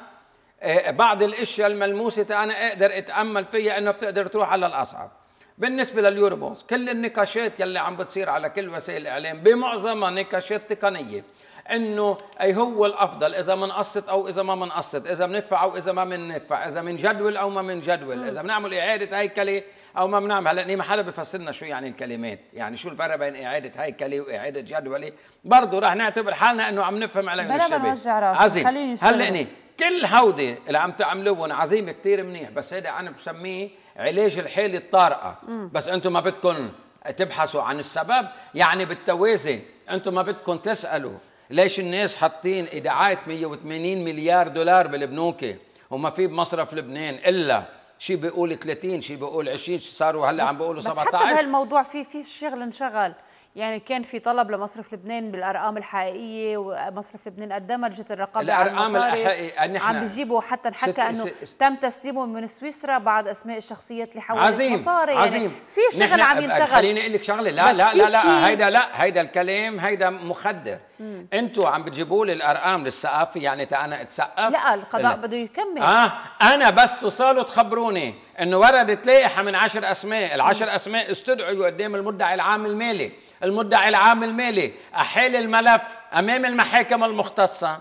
إيه، بعض الاشياء الملموسه انا اقدر اتامل فيها انه بتقدر تروح على الاصعب بالنسبه لليوروبونز كل النقاشات يلي عم بتصير على كل وسائل الاعلام بمعظمها نقاشات تقنيه انه اي هو الافضل اذا منقصت او اذا ما منقصت اذا بندفع او اذا ما بندفع اذا جدول او ما جدول اذا بنعمل اعاده هيكله او ما بنعمل هلا ما حدا بفسر لنا شو يعني الكلمات يعني شو الفرق بين اعاده هيكله واعاده جدولي برضه رح نعتبر حالنا انه عم نفهم على الشباب عظيم هلأني كل هودي اللي عم تعملوهن عظيم كثير منيح بس هيدا انا بسميه علاج الحاله الطارئه بس انتم ما بدكم تبحثوا عن السبب يعني بالتوازي انتم ما بدكم تسالوا ليش الناس حاطين ايداعات 180 مليار دولار بالبنوك وما في بمصرف لبنان الا شي بيقول 30 شي بيقول 20 شي صاروا هلا عم بيقولوا 17 بس حتى بهالموضوع في في شغل انشغل يعني كان في طلب لمصرف لبنان بالارقام الحقيقيه ومصرف لبنان قدمها لجنه الرقابه الارقام الحقيقيه نحن يعني عم بيجيبوا حتى انحكى انه تم تسليمه من سويسرا بعض اسماء الشخصيات اللي حولوا عظيم مصاري يعني عظيم في شغل عم ينشغل خليني اقول لك شغله لا لا لا لا هيدا لا هيدا الكلام هيدا مخدر انتوا عم بتجيبوا لي الارقام للسقف يعني انا اتسقف لا القضاء بده يكمل اه انا بس توصلوا تخبروني انه وردت لائحه من 10 اسماء، العشر اسماء استدعوا قدام المدعي العام المالي المدعي العام المالي احيل الملف امام المحاكم المختصه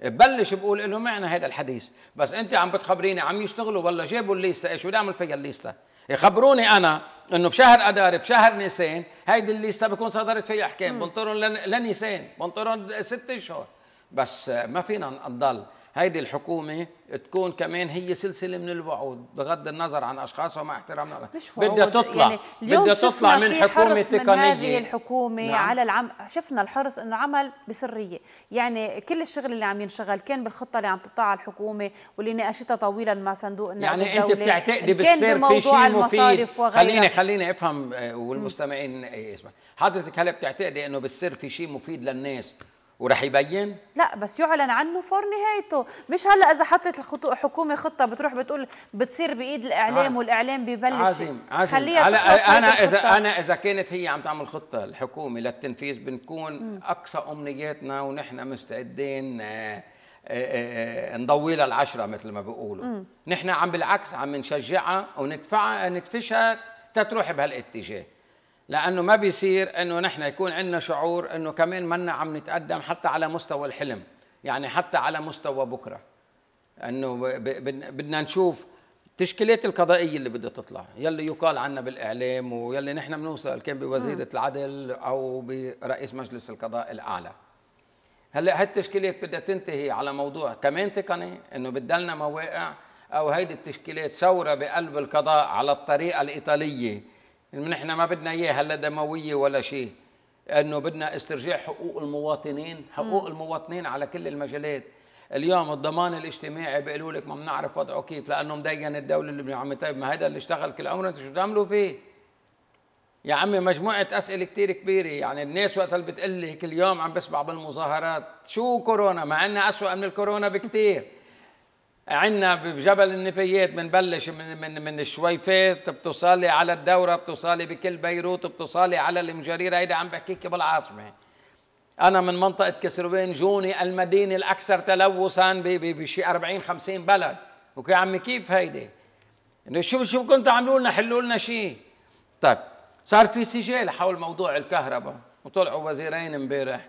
ببلش بقول له معنى هذا الحديث بس انت عم بتخبريني عم يشتغلوا ولا جابوا الليسته بدي اعمل فيها الليسته يخبروني انا انه بشهر اذار بشهر نيسان هيدي الليسته بكون صدرت فيها احكام بنطرهم لنيسان بنطرهم ست اشهر بس ما فينا نضل هيدي الحكومة تكون كمان هي سلسلة من الوعود بغض النظر عن أشخاصها ومع احترامنا مش بدها يعني تطلع يعني بدها تطلع من حكومة تقنية من هذه الحكومة نعم. على العم شفنا الحرص أنه عمل بسرية يعني كل الشغل اللي عم ينشغل كان بالخطة اللي عم تطلع الحكومة واللي ناقشتها طويلا مع صندوق النقد يعني الدولي. أنت بتعتقدي بالسير في شيء مفيد خليني خليني أفهم آه، والمستمعين يسمع آه، حضرتك هلا بتعتقدي أنه بالسير في شيء مفيد للناس وراح يبين لا بس يعلن عنه فور نهايته مش هلا اذا حطت الحكومه خطه بتروح بتقول بتصير بايد الاعلام آه. والاعلام ببلش عظيم عظيم خليها على انا اذا انا اذا كانت هي عم تعمل خطه الحكومه للتنفيذ بنكون م. اقصى امنياتنا ونحن مستعدين آه، آه، نضوي لها العشره مثل ما بيقولوا نحن عم بالعكس عم نشجعها وندفعها ندفشها تتروح بهالاتجاه لانه ما بيصير انه نحن يكون عندنا شعور انه كمان منا عم نتقدم حتى على مستوى الحلم يعني حتى على مستوى بكره انه بدنا نشوف التشكيلات القضائيه اللي بدها تطلع يلي يقال عنا بالاعلام ويلي نحن بنوصل كان بوزيره العدل او برئيس مجلس القضاء الاعلى هلا هالتشكيلات بدها تنتهي على موضوع كمان تقني انه بدلنا مواقع او هيدي التشكيلات ثوره بقلب القضاء على الطريقه الايطاليه نحن ما بدنا اياها لا دمويه ولا شيء انه بدنا استرجاع حقوق المواطنين حقوق م. المواطنين على كل المجالات اليوم الضمان الاجتماعي بيقولوا لك ما بنعرف وضعه كيف لانه مدين الدوله اللي عم طيب ما هذا اللي اشتغل كل عمره انتم شو بتعملوا فيه؟ يا عمي مجموعة أسئلة كثير كبيرة يعني الناس وقت اللي بتقلي كل يوم عم بسمع بالمظاهرات شو كورونا مع أنها اسوء من الكورونا بكثير عنا بجبل النفايات بنبلش من من من الشويفات بتوصلي على الدوره بتوصلي بكل بيروت بتوصلي على المجريره هيدا عم بحكيك بالعاصمه انا من منطقه كسروان جوني المدينه الاكثر تلوثا بشي 40 50 بلد وكي عمي كيف هيدي انه شو شو كنت عملوا لنا حلوا لنا شيء طيب صار في سجال حول موضوع الكهرباء وطلعوا وزيرين امبارح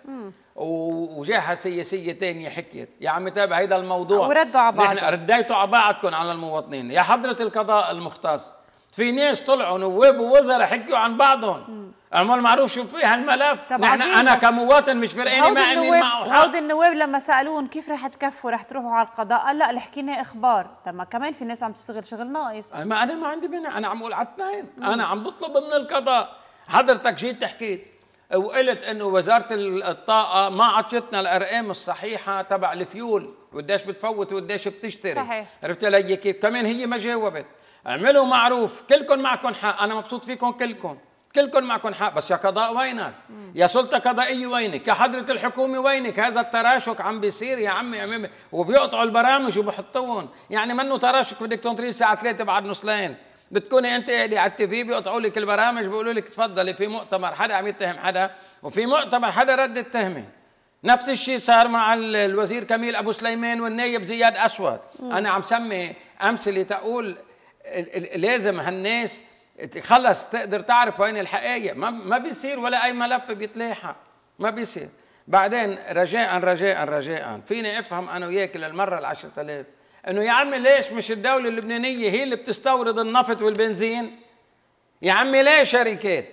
وجهه سياسيه ثانيه حكيت يا عم تابع هذا الموضوع وردوا على بعض رديتوا على بعضكم على المواطنين يا حضره القضاء المختص في ناس طلعوا نواب ووزراء حكوا عن بعضهم اما المعروف شو في هالملف نحن انا كمواطن مش فرقاني مع مين معه حق هود النواب لما سالوهم كيف رح تكفوا رح تروحوا على القضاء قال لا اللي حكينا اخبار طب ما كمان في ناس عم تشتغل شغل ناقص ما انا ما عندي بنا انا عم اقول على اثنين انا عم بطلب من القضاء حضرتك جيت تحكيت وقلت انه وزاره الطاقه ما عطيتنا الارقام الصحيحه تبع الفيول وقديش بتفوت وقديش بتشتري صحيح. عرفت علي كيف كمان هي ما جاوبت اعملوا معروف كلكم معكم حق انا مبسوط فيكم كلكم كلكم معكم حق بس يا قضاء وينك مم. يا سلطه قضائيه وينك يا حضره الحكومه وينك هذا التراشق عم بيصير يا عمي امامي وبيقطعوا البرامج وبحطوهم يعني منه تراشق بدك تنطري الساعه 3 بعد نص ليل بتكوني انت قاعده على التي في بيقطعوا لك البرامج بيقولوا لك تفضلي في مؤتمر حدا عم يتهم حدا وفي مؤتمر حدا رد التهمه نفس الشيء صار مع الوزير كميل ابو سليمان والنايب زياد اسود مم. انا عم سمي امثله تقول لازم هالناس خلص تقدر تعرف وين الحقائق ما ما بيصير ولا اي ملف بيتلاحق ما بيصير بعدين رجاء رجاء رجاء فيني افهم انا وياك للمره ال 10000 انه يا عم ليش مش الدوله اللبنانيه هي اللي بتستورد النفط والبنزين يا عم ليه شركات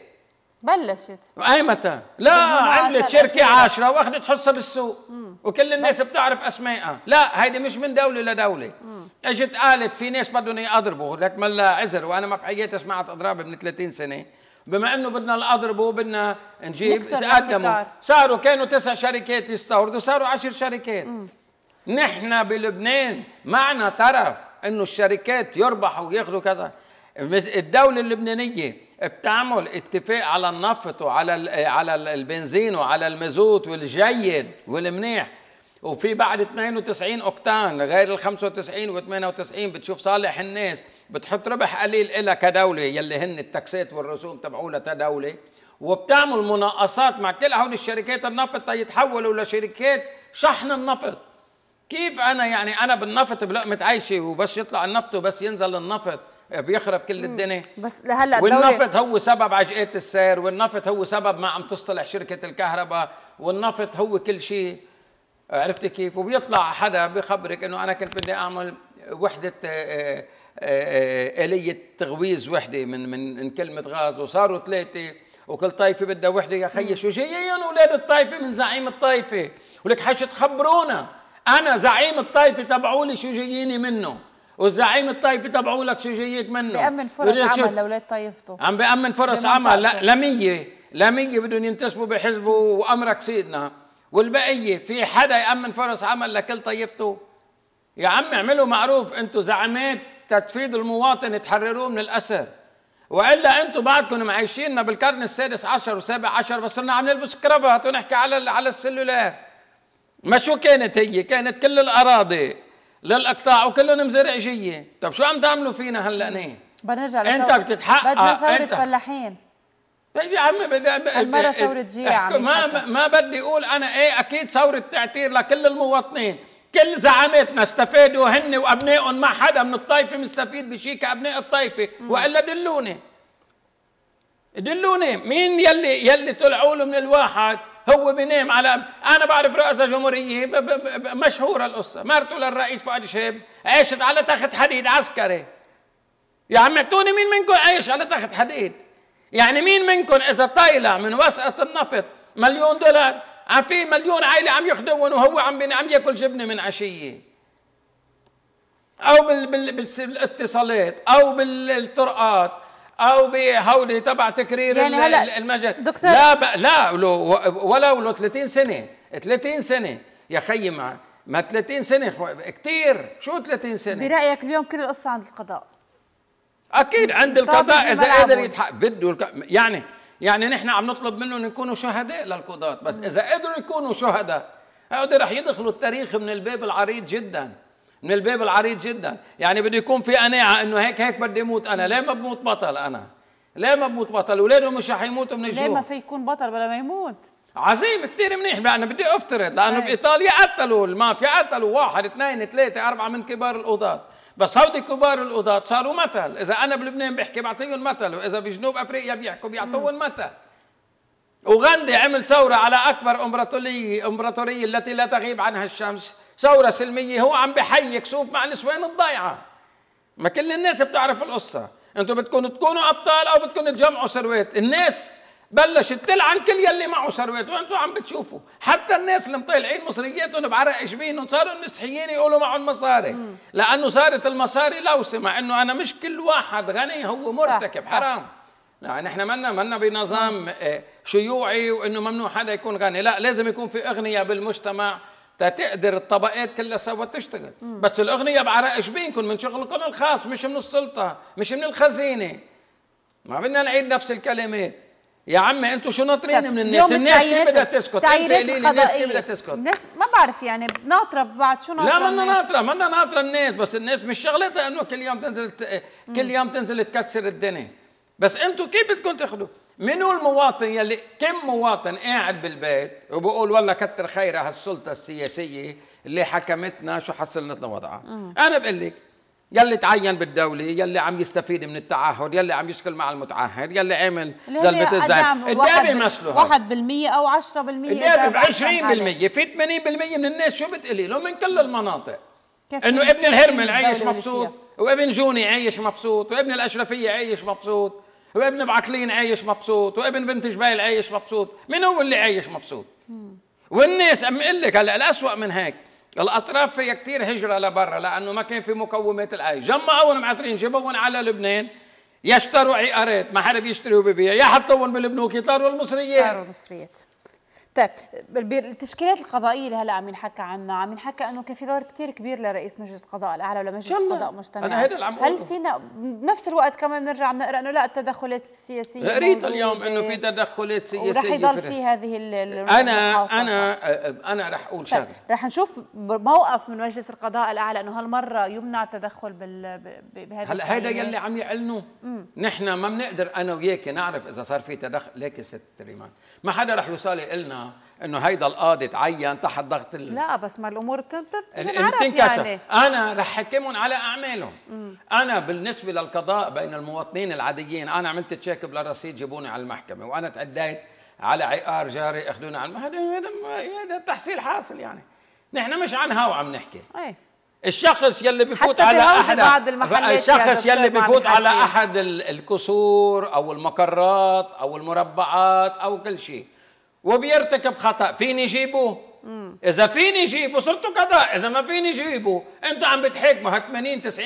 بلشت اي متى لا عملت شركه عشرة واخذت حصه بالسوق مم. وكل الناس بتعرف اسمائها لا هيدي مش من دوله لدوله مم. اجت قالت في ناس بدهم يضربوا لك ما عذر وانا ما بحياتي سمعت اضراب من 30 سنه بما انه بدنا الاضرب وبدنا نجيب تقدموا صاروا كانوا تسع شركات يستوردوا صاروا عشر شركات مم. نحن بلبنان معنا طرف انه الشركات يربحوا وياخذوا كذا الدوله اللبنانيه بتعمل اتفاق على النفط وعلى على البنزين وعلى المازوت والجيد والمنيح وفي بعد 92 اوكتان غير ال 95 و98 بتشوف صالح الناس بتحط ربح قليل إلها كدوله يلي هن التاكسات والرسوم تبعولها كدوله وبتعمل مناقصات مع كل هول الشركات النفط تيتحولوا لشركات شحن النفط كيف انا يعني انا بالنفط بلقمه عيشه وبس يطلع النفط وبس ينزل النفط بيخرب كل الدنيا بس لهلا والنفط هو سبب عجقات السير والنفط هو سبب ما عم تصطلح شركه الكهرباء والنفط هو كل شيء عرفت كيف وبيطلع حدا بخبرك انه انا كنت بدي اعمل وحده آه، آه، آه، آلية تغويز وحدة من من كلمة غاز وصاروا ثلاثة وكل طائفة بدها وحدة يا خيي شو جايين أولاد الطائفة من زعيم الطائفة ولك حش تخبرونا انا زعيم الطائفه تبعولي شو جاييني منه والزعيم الطائفه تبعولك شو جاييك منه بأمن فرص عمل لاولاد طائفته عم بأمن فرص عمل لا لمية بدهم ينتسبوا بحزبه وامرك سيدنا والبقيه في حدا يأمن فرص عمل لكل طائفته يا عم اعملوا معروف انتم زعمات تتفيد المواطن تحرروه من الاسر والا انتم بعدكم معيشيننا بالقرن السادس عشر والسابع عشر بس صرنا عم نلبس كرافات ونحكي على على السلولات ما شو كانت هي كانت كل الأراضي للأقطاع وكلهم مزارع جية طب شو عم تعملوا فينا هلا نيه بنرجع انت بتتحقق بدنا ثورة فلاحين طيب يا عمي المرة ثورة جيع ما ما بدي اقول انا ايه اكيد ثورة تعتير لكل المواطنين كل زعامتنا استفادوا هن وابنائهم ما حدا من الطائفة مستفيد بشيء كابناء الطائفة والا دلوني دلوني مين يلي يلي طلعوا له من الواحد هو بينام على انا بعرف رئاسه جمهوريه مشهوره القصه مرته للرئيس فؤاد شهاب عاشت على تخت حديد عسكري يا عم اعطوني مين منكم عايش على تخت حديد يعني مين منكم اذا طايله من وسقه النفط مليون دولار عم في مليون عائله عم يخدمون وهو عم عم ياكل جبنه من عشيه او بالاتصالات او بالطرقات او بهولي تبع تكرير يعني هلا المجال دكتور لا لا ولو 30 سنه 30 سنه يا خيي ما ما 30 سنه كثير شو 30 سنه برايك اليوم كل القصه عند القضاء اكيد عند القضاء اذا قدر يتحقق بده الك... يعني يعني نحن عم نطلب منهم يكونوا شهداء للقضاة بس اذا قدروا يكونوا شهداء هؤلاء رح يدخلوا التاريخ من الباب العريض جدا من الباب العريض جدا يعني بده يكون في قناعه انه هيك هيك بدي اموت انا ليه ما بموت بطل انا ليه ما بموت بطل اولاده مش رح يموتوا من الجوع ليه ما في يكون بطل بلا ما يموت عظيم كثير منيح يعني انا بدي افترض لانه طيب. بايطاليا قتلوا المافيا قتلوا واحد اثنين ثلاثه اربعه من كبار القضاة بس هودي كبار القضاة صاروا مثل اذا انا بلبنان بحكي بعطيهم مثل واذا بجنوب افريقيا بيحكوا بيعطوهم مثل وغندي عمل ثوره على اكبر امبراطوريه امبراطوريه التي لا تغيب عنها الشمس ثورة سلمية هو عم بحيي كسوف مع نسوان الضيعة ما كل الناس بتعرف القصة انتم بدكم تكونوا ابطال او بدكم تجمعوا ثروات الناس بلشت تلعن كل يلي معه ثروات وانتم عم بتشوفوا حتى الناس اللي مطلعين مصرياتهم بعرق جبينهم صاروا المسيحيين يقولوا معهم مصاري لانه صارت المصاري لوثه مع انه انا مش كل واحد غني هو مرتكب صح حرام صح. لا نحن منا منا بنظام آه، شيوعي وانه ممنوع حدا يكون غني لا لازم يكون في اغنياء بالمجتمع تقدر الطبقات كلها سوا تشتغل مم. بس الاغنيه بعرق شبينكم من شغلكم الخاص مش من السلطه مش من الخزينه ما بدنا نعيد نفس الكلمات يا عمي انتم شو ناطرين طيب، من الناس الناس كيف بدها تسكت انت لي الناس كيف بدها تسكت الناس ما بعرف يعني ناطره ببعض شو ناطره لا منا ناطره منا ناطره الناس بس الناس مش شغلتها انه كل يوم تنزل كل يوم تنزل تكسر الدنيا بس انتم كيف بدكم تاخذوا منو المواطن يلي كم مواطن قاعد بالبيت وبقول والله كتر خيرها هالسلطه السياسيه اللي حكمتنا شو حصلتنا وضعها انا بقول لك يلي تعين بالدولة يلي عم يستفيد من التعهد يلي عم يشكل مع المتعهد يلي عمل زلمة الزعيم الدابة واحد 1% أو 10% الدابة 20% في 80% من الناس شو بتقلي له من كل المناطق انه ابن الهرمل عايش مبسوط وابن جوني عايش مبسوط وابن الأشرفية عايش مبسوط وابن بعتلين عايش مبسوط وابن بنت جبال عايش مبسوط من هو اللي عايش مبسوط والناس أم لك هلا الأسوأ من هيك الأطراف فيها كثير هجرة لبرا لأنه ما كان في مقومات العيش جمعوهم معطرين جيبوهم على لبنان يشتروا عقارات ما حدا بيشتري وبيبيع حطوهم بالبنوك يطاروا المصريات يطاروا المصريات طيب التشكيلات القضائيه اللي هلا عم ينحكى عنها عم ينحكى انه كان في دور كثير كبير لرئيس مجلس القضاء الاعلى ولمجلس القضاء مجتمع انا هيدا اللي عم هل فينا بنفس الوقت كمان بنرجع بنقرا انه لا التدخلات السياسيه قريت اليوم انه في تدخلات سياسيه ورح يضل في هذه انا انا انا رح اقول طيب، شغله رح نشوف موقف من مجلس القضاء الاعلى انه هالمره يمنع التدخل بال بهذه هلا هيدا يلي عم يعلنوه نحن ما بنقدر انا وياك نعرف اذا صار في تدخل ليك ست ريمان ما حدا رح يوصل لنا انه هيدا القاضي تعين تحت ضغط لا بس ما الامور بتنكشف يعني. انا رح حكمهم على اعمالهم مم. انا بالنسبه للقضاء بين المواطنين العاديين انا عملت تشيك بلا جيبوني على المحكمه وانا تعديت على عقار جاري اخذوني على المحكمه هذا تحصيل حاصل يعني نحن مش عن هوا عم نحكي أي. الشخص يلي بفوت على احد بعض الشخص يلي بفوت على احد الكسور او المقرات او المربعات او كل شيء وبيرتكب خطا فيني جيبه اذا فيني جيبه صرتوا قضاء اذا ما فيني جيبه انتوا عم بتحاكموا 80 90%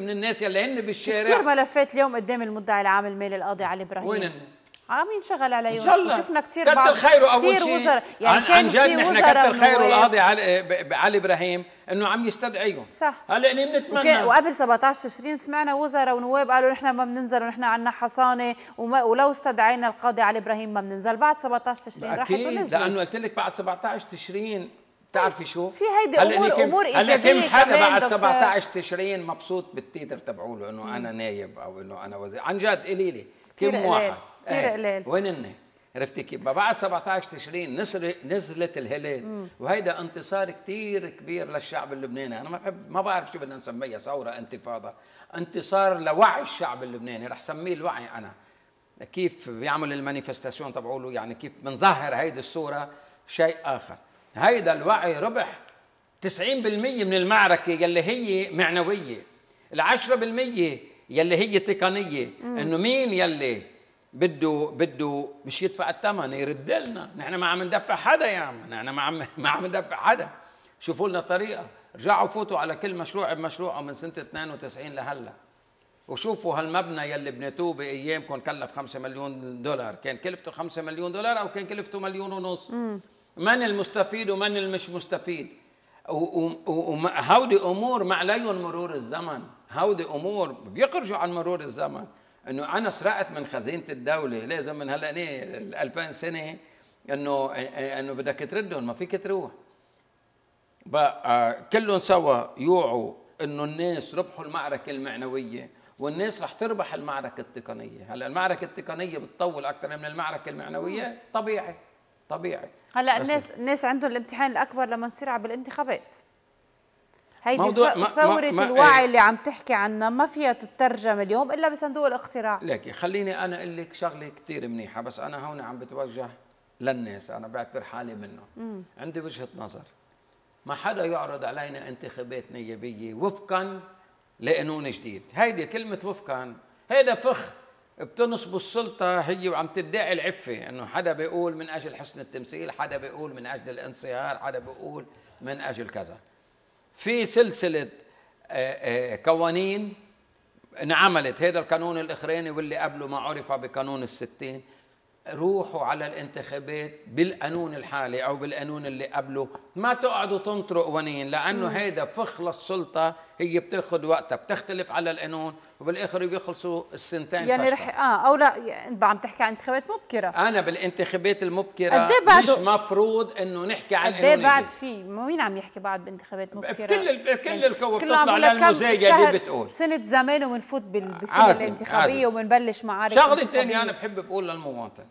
من الناس يلي هن بالشارع كثير ملفات اليوم قدام المدعي العام المالي القاضي علي ابراهيم وين عم ينشغل عليهم ان شاء الله شفنا كثير بعض كثير وزراء يعني عن, كان عن جد نحن كثر خير القاضي علي علي ابراهيم انه عم يستدعيهم صح هلا يعني بنتمنى وقبل 17 تشرين سمعنا وزراء ونواب قالوا نحن ما بننزل ونحن عندنا حصانه وما ولو استدعينا القاضي علي ابراهيم ما بننزل بعد 17 تشرين رح اكيد لانه قلت لك بعد 17 تشرين بتعرفي طيب، شو؟ في هيدي امور كم امور ايجابيه هلا كم حدا بعد 17 تشرين مبسوط بالتيتر تبعوله انه انا نايب او انه انا وزير عن جد قولي لي كم واحد؟ ايه، كثير قليل وين عرفتي كيف؟ ما بعد 17 تشرين نزل نزلت الهلال وهيدا انتصار كثير كبير للشعب اللبناني، انا ما بحب ما بعرف شو بدنا نسميها ثوره انتفاضه، انتصار لوعي الشعب اللبناني، رح سميه الوعي انا. كيف بيعمل المانيفستاسيون تبعوله يعني كيف بنظهر هيدي الصوره شيء اخر، هيدا الوعي ربح 90% من المعركه يلي هي معنويه، ال 10% يلي هي تقنيه، انه مين يلي بده بده مش يدفع الثمن يرد لنا نحن ما عم ندفع حدا يا عم نحن ما عم ما عم ندفع حدا شوفوا لنا طريقه رجعوا فوتوا على كل مشروع بمشروعه من سنه 92 لهلا وشوفوا هالمبنى يلي بنيتوه بايامكم كلف 5 مليون دولار كان كلفته 5 مليون دولار او كان كلفته مليون ونص من المستفيد ومن المش مستفيد وهودي امور ما عليهم مرور الزمن هودي امور بيخرجوا عن مرور الزمن انه انا سرقت من خزينه الدوله لازم من هلا ليه 2000 سنه انه انه بدك تردهم ما فيك تروح بقى آه، كلهم سوا يوعوا انه الناس ربحوا المعركه المعنويه والناس رح تربح المعركه التقنيه هلا المعركه التقنيه بتطول اكثر من المعركه المعنويه طبيعي طبيعي هلا الناس الناس عندهم الامتحان الاكبر لما نصير على بالانتخابات هيدي موضوع ثورة ما ما الوعي إيه. اللي عم تحكي عنها ما فيها تترجم اليوم إلا بصندوق الاختراع لك خليني أنا أقول لك شغلة كثير منيحة بس أنا هون عم بتوجه للناس أنا بعبر حالي منه مم. عندي وجهة نظر ما حدا يعرض علينا انتخابات نيابية وفقا لقانون جديد هيدي كلمة وفقا هيدا فخ بتنصب السلطة هي وعم تدعي العفة انه حدا بيقول من اجل حسن التمثيل حدا بيقول من اجل الانصهار حدا بيقول من اجل كذا في سلسله آه، آه، قوانين انعملت هذا القانون الاخراني واللي قبله ما عرف بقانون الستين روحوا على الانتخابات بالقانون الحالي او بالقانون اللي قبله ما تقعدوا تنطروا قوانين لانه هيدا فخ للسلطه هي بتاخذ وقتها بتختلف على القانون وبالاخر بيخلصوا السنتين يعني رح اه او لا يعني عم تحكي عن انتخابات مبكره انا بالانتخابات المبكره إيه مش مفروض انه نحكي عن إيه قانون بعد في مين عم يحكي بعد بانتخابات مبكره كل ال... كل يعني الكوب بتطلع على المزايا اللي بتقول سنه زمان وبنفوت بالسنه الانتخابيه وبنبلش معارك شغله ثانيه انا بحب بقول للمواطن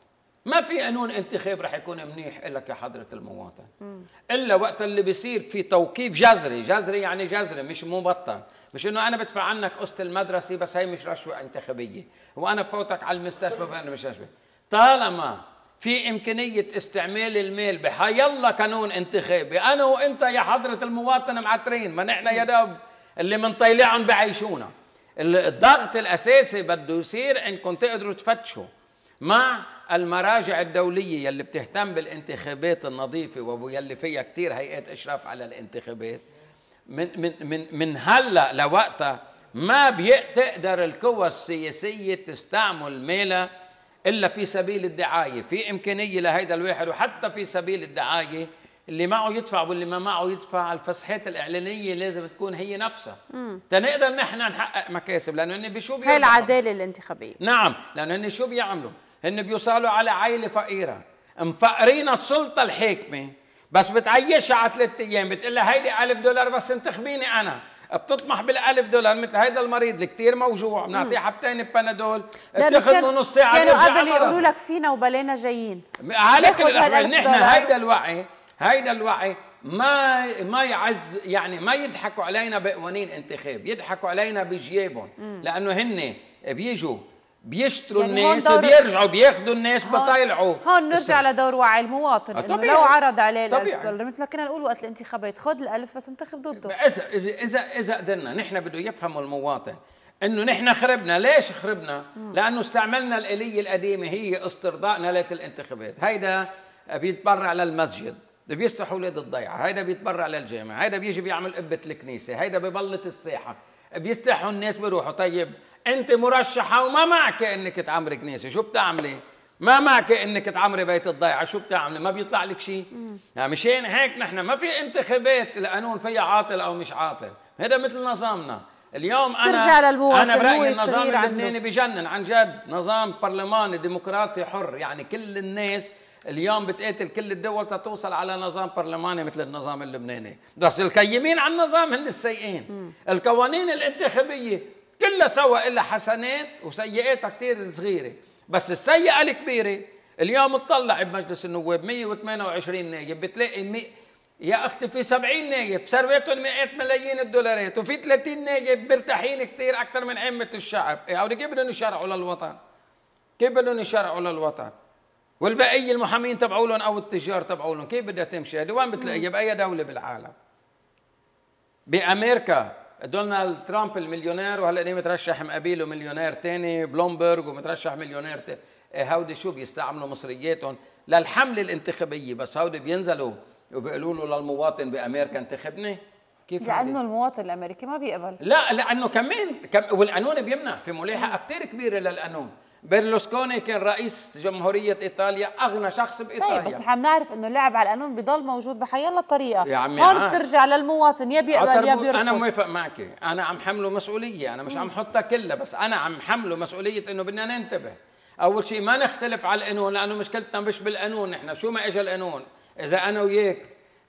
ما في قانون انتخاب رح يكون منيح لك يا حضرة المواطن مم. إلا وقت اللي بيصير في توقيف جذري جذري يعني جذري مش مبطن مش انه انا بدفع عنك قسط المدرسه بس هي مش رشوه انتخابيه وانا بفوتك على المستشفى فانا مش رشوه طالما في امكانيه استعمال المال بحيالله قانون انتخابي انا وانت يا حضره المواطن معترين ما نحن يا دوب اللي من طيلعهم بعيشونا الضغط الاساسي بده يصير انكم تقدروا تفتشوا مع المراجع الدولية يلي بتهتم بالانتخابات النظيفة ويلي فيها كثير هيئات إشراف على الانتخابات من, من, من, من هلأ لوقتها ما بتقدر القوى السياسية تستعمل مالها إلا في سبيل الدعاية في إمكانية لهيدا الواحد وحتى في سبيل الدعاية اللي معه يدفع واللي ما معه يدفع الفسحات الاعلانيه لازم تكون هي نفسها تنقدر نحن نحقق مكاسب لانه هن بشو بيعملوا هاي العداله الانتخابيه نعم لانه هن شو بيعملوا هن بيوصلوا على عائله فقيره مفقرين السلطه الحاكمه بس بتعيشها على ثلاث ايام بتقول لها هيدي 1000 دولار بس انتخبيني انا بتطمح بال1000 دولار مثل هيدا المريض اللي كثير موجوع بنعطيه حبتين بنادول بتاخذ له نص ساعه كانوا قبل يقولوا لك فينا وبلينا جايين على كل الاحوال نحن هيدا الوعي هيدا الوعي ما ما يعز يعني ما يضحكوا علينا بقوانين انتخاب يضحكوا علينا بجيابهم لانه هن بيجوا بيشتروا يعني الناس وبيرجعوا بياخذوا الناس بطايلعوا هون نرجع لدور وعي المواطن آه، انه لو عرض عليه طبيعي مثل ما كنا نقول وقت الانتخابات خذ الالف بس انتخب ضده اذا اذا اذا قدرنا نحن بده يفهموا المواطن انه نحن خربنا ليش خربنا مم. لانه استعملنا الاليه القديمه هي استرضائنا ليله الانتخابات هيدا بيتبرع للمسجد بيستحوا اولاد الضيعه هيدا بيتبرع للجامع هيدا بيجي بيعمل قبه الكنيسه هيدا ببلط الساحه بيستحوا الناس بيروحوا طيب انت مرشحه وما معك انك تعمري كنيسه شو بتعملي ما معك انك تعمري بيت الضيعه شو بتعملي ما بيطلع لك شيء يعني مشان هيك نحن ما في انتخابات القانون فيها عاطل او مش عاطل هذا مثل نظامنا اليوم انا ترجع انا برايي النظام اللبناني بجنن عن جد نظام برلماني ديمقراطي حر يعني كل الناس اليوم بتقاتل كل الدول تتوصل على نظام برلماني مثل النظام اللبناني بس القيمين على النظام هن السيئين القوانين الانتخابيه كلها سوا إلا حسنات وسيئاتها كتير صغيرة بس السيئة الكبيرة اليوم تطلع بمجلس النواب 128 نايب بتلاقي مي... يا اختي في 70 نايب سرواتهم مئات ملايين الدولارات وفي 30 نايب مرتاحين كتير اكثر من عامه الشعب، أو إيه، كيف بدهم يشرعوا للوطن؟ كيف بدهم يشرعوا للوطن؟ والبقيه المحامين تبعولهم او التجار تبعولهم كيف بدها تمشي؟ هذه وين بتلاقيها؟ باي دوله بالعالم؟ بامريكا دونالد ترامب المليونير وهلا مترشح مقابله مليونير تاني بلومبرج ومترشح مليونير تاني إيه، هودي شو بيستعملوا مصرياتهم للحمله الانتخابيه بس هودي بينزلوا وبيقولوا له للمواطن بامريكا انتخبني كيف لانه المواطن الامريكي ما بيقبل لا لانه كمان كم والقانون بيمنع في ملاحقه كثير كبيره للقانون بيرلوسكوني كان رئيس جمهورية إيطاليا أغنى شخص بإيطاليا طيب بس نحن نعرف أنه اللعب على القانون بضل موجود بحي الله الطريقة يا عمي هون بترجع آه. للمواطن يا بيقبل يا بيرفض أنا موافق معك أنا عم حمله مسؤولية أنا مش عم حطها كلها بس أنا عم حمله مسؤولية أنه بدنا ننتبه أول شيء ما نختلف على القانون لأنه مشكلتنا مش بالقانون نحن شو ما إجا القانون إذا أنا وياك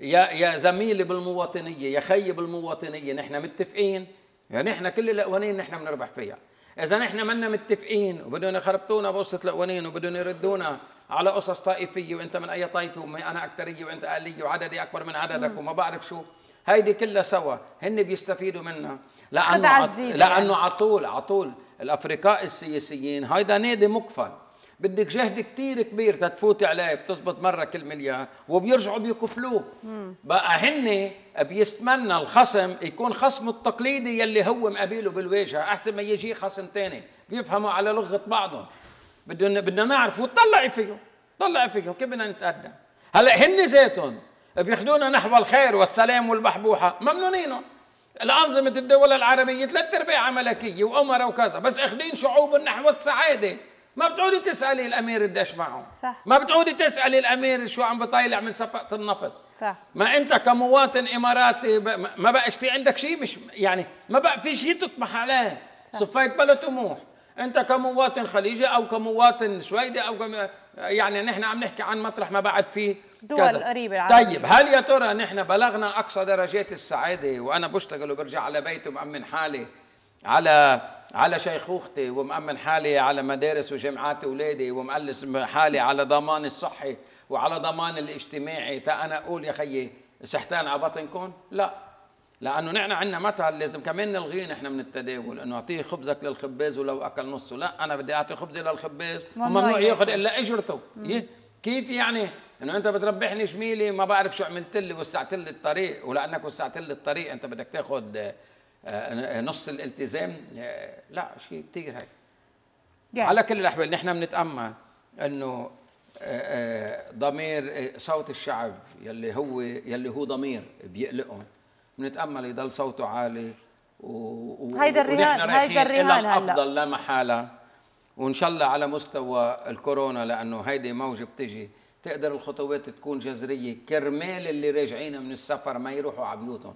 يا يا زميلي بالمواطنية يا خيي بالمواطنية نحن متفقين يعني نحن كل القوانين نحن بنربح فيها اذا نحن منا متفقين وبدهم يخربطونا بقصه القوانين وبدهم يردونا على قصص طائفيه وانت من اي طائفه وانا اكثريه وانت اقليه وعددي اكبر من عددك وما بعرف شو هيدي كلها سوا هن بيستفيدوا منها لانه عط... يعني. لانه على طول على طول الافرقاء السياسيين هيدا نادي مقفل بدك جهد كتير كبير تتفوت عليه بتزبط مره كل مليار وبيرجعوا بيكفلوه بقى هن بيستمنى الخصم يكون خصمه التقليدي يلي هو مقابله بالواجهه احسن ما يجي خصم ثاني بيفهموا على لغه بعضهم بدنا بدنا نعرف وطلع فيه طلع فيه كيف بدنا نتقدم هلا هن ذاتهم بياخذونا نحو الخير والسلام والبحبوحه ممنونينهم الأنظمة الدول العربية ثلاث أرباعها ملكية وأمرة وكذا بس أخذين شعوب نحو السعادة ما بتعودي تسألي الأمير قديش معه صح ما بتعودي تسألي الأمير شو عم بطايلع من صفقة النفط صح ما انت كمواطن اماراتي ما بقاش في عندك شيء مش يعني ما بقى في شيء تطمح عليه صفيت بلا طموح انت كمواطن خليجي او كمواطن سويدي او كم... يعني نحن عم نحكي عن مطرح ما بعد فيه دول كذا. قريبة العالم. طيب هل يا ترى نحن بلغنا اقصى درجات السعاده وانا بشتغل وبرجع على بيتي ومأمن حالي على على شيخوختي ومأمن حالي على مدارس وجامعات اولادي ومألس حالي على ضمان الصحي وعلى ضمان الاجتماعي تا أنا أقول يا خيي سحتان على بطنكم لا لأنه نحن عندنا مثل لازم كمان نلغيه نحن من التداول إنه أعطيه خبزك للخباز ولو أكل نصه لا أنا بدي أعطي خبزي للخباز وممنوع ياخذ إلا أجرته إيه؟ كيف يعني انه انت بتربحني شميلي ما بعرف شو عملت لي وسعت لي الطريق ولانك وسعت لي الطريق انت بدك تاخذ آه، آه، نص الالتزام آه، لا شيء كثير هيك يعني. على كل الاحوال نحن بنتامل انه آه، آه، ضمير آه، صوت الشعب يلي هو يلي هو ضمير بيقلقهم بنتامل يضل صوته عالي و... هيدا الرهان هيدا الرهان هلا افضل لا محاله وان شاء الله على مستوى الكورونا لانه هيدي موجه بتجي تقدر الخطوات تكون جذريه كرمال اللي راجعين من السفر ما يروحوا على بيوتهم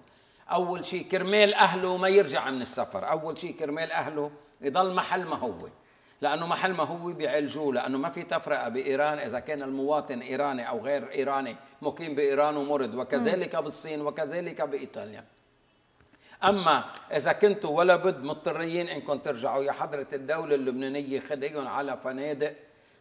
اول شيء كرمال اهله ما يرجع من السفر اول شيء كرمال اهله يضل محل ما هو لانه محل ما هو بيعالجوه لانه ما في تفرقه بايران اذا كان المواطن ايراني او غير ايراني مقيم بايران ومرض وكذلك بالصين وكذلك بايطاليا اما اذا كنتوا ولا بد مضطرين انكم ترجعوا يا حضره الدوله اللبنانيه خديهم على فنادق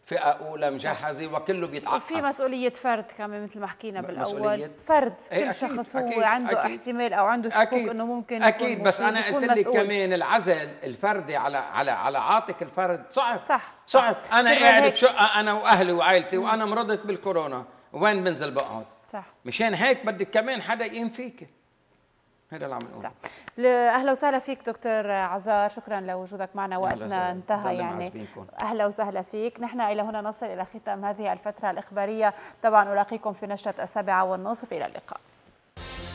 فئه اولى مجهزه نعم. وكله بيتعقد في مسؤوليه فرد كمان مثل ما حكينا بالاول مسؤولية فرد كل إيه، أكيد شخص هو أكيد عنده أكيد احتمال او عنده شكوك انه ممكن اكيد بس انا قلت لك كمان العزل الفردي على على على عاتق الفرد صعب صح صعب, صح. انا قاعد بشقه انا واهلي وعائلتي وانا مرضت بالكورونا وين بنزل بقعد صح مشان هيك بدك كمان حدا يقيم فيك هذا اللي عم نقول اهلا وسهلا فيك دكتور عزار شكرا لوجودك معنا وقتنا انتهى يعني اهلا وسهلا فيك نحن الى هنا نصل الى ختام هذه الفتره الاخباريه طبعا الاقيكم في نشره السابعه والنصف الى اللقاء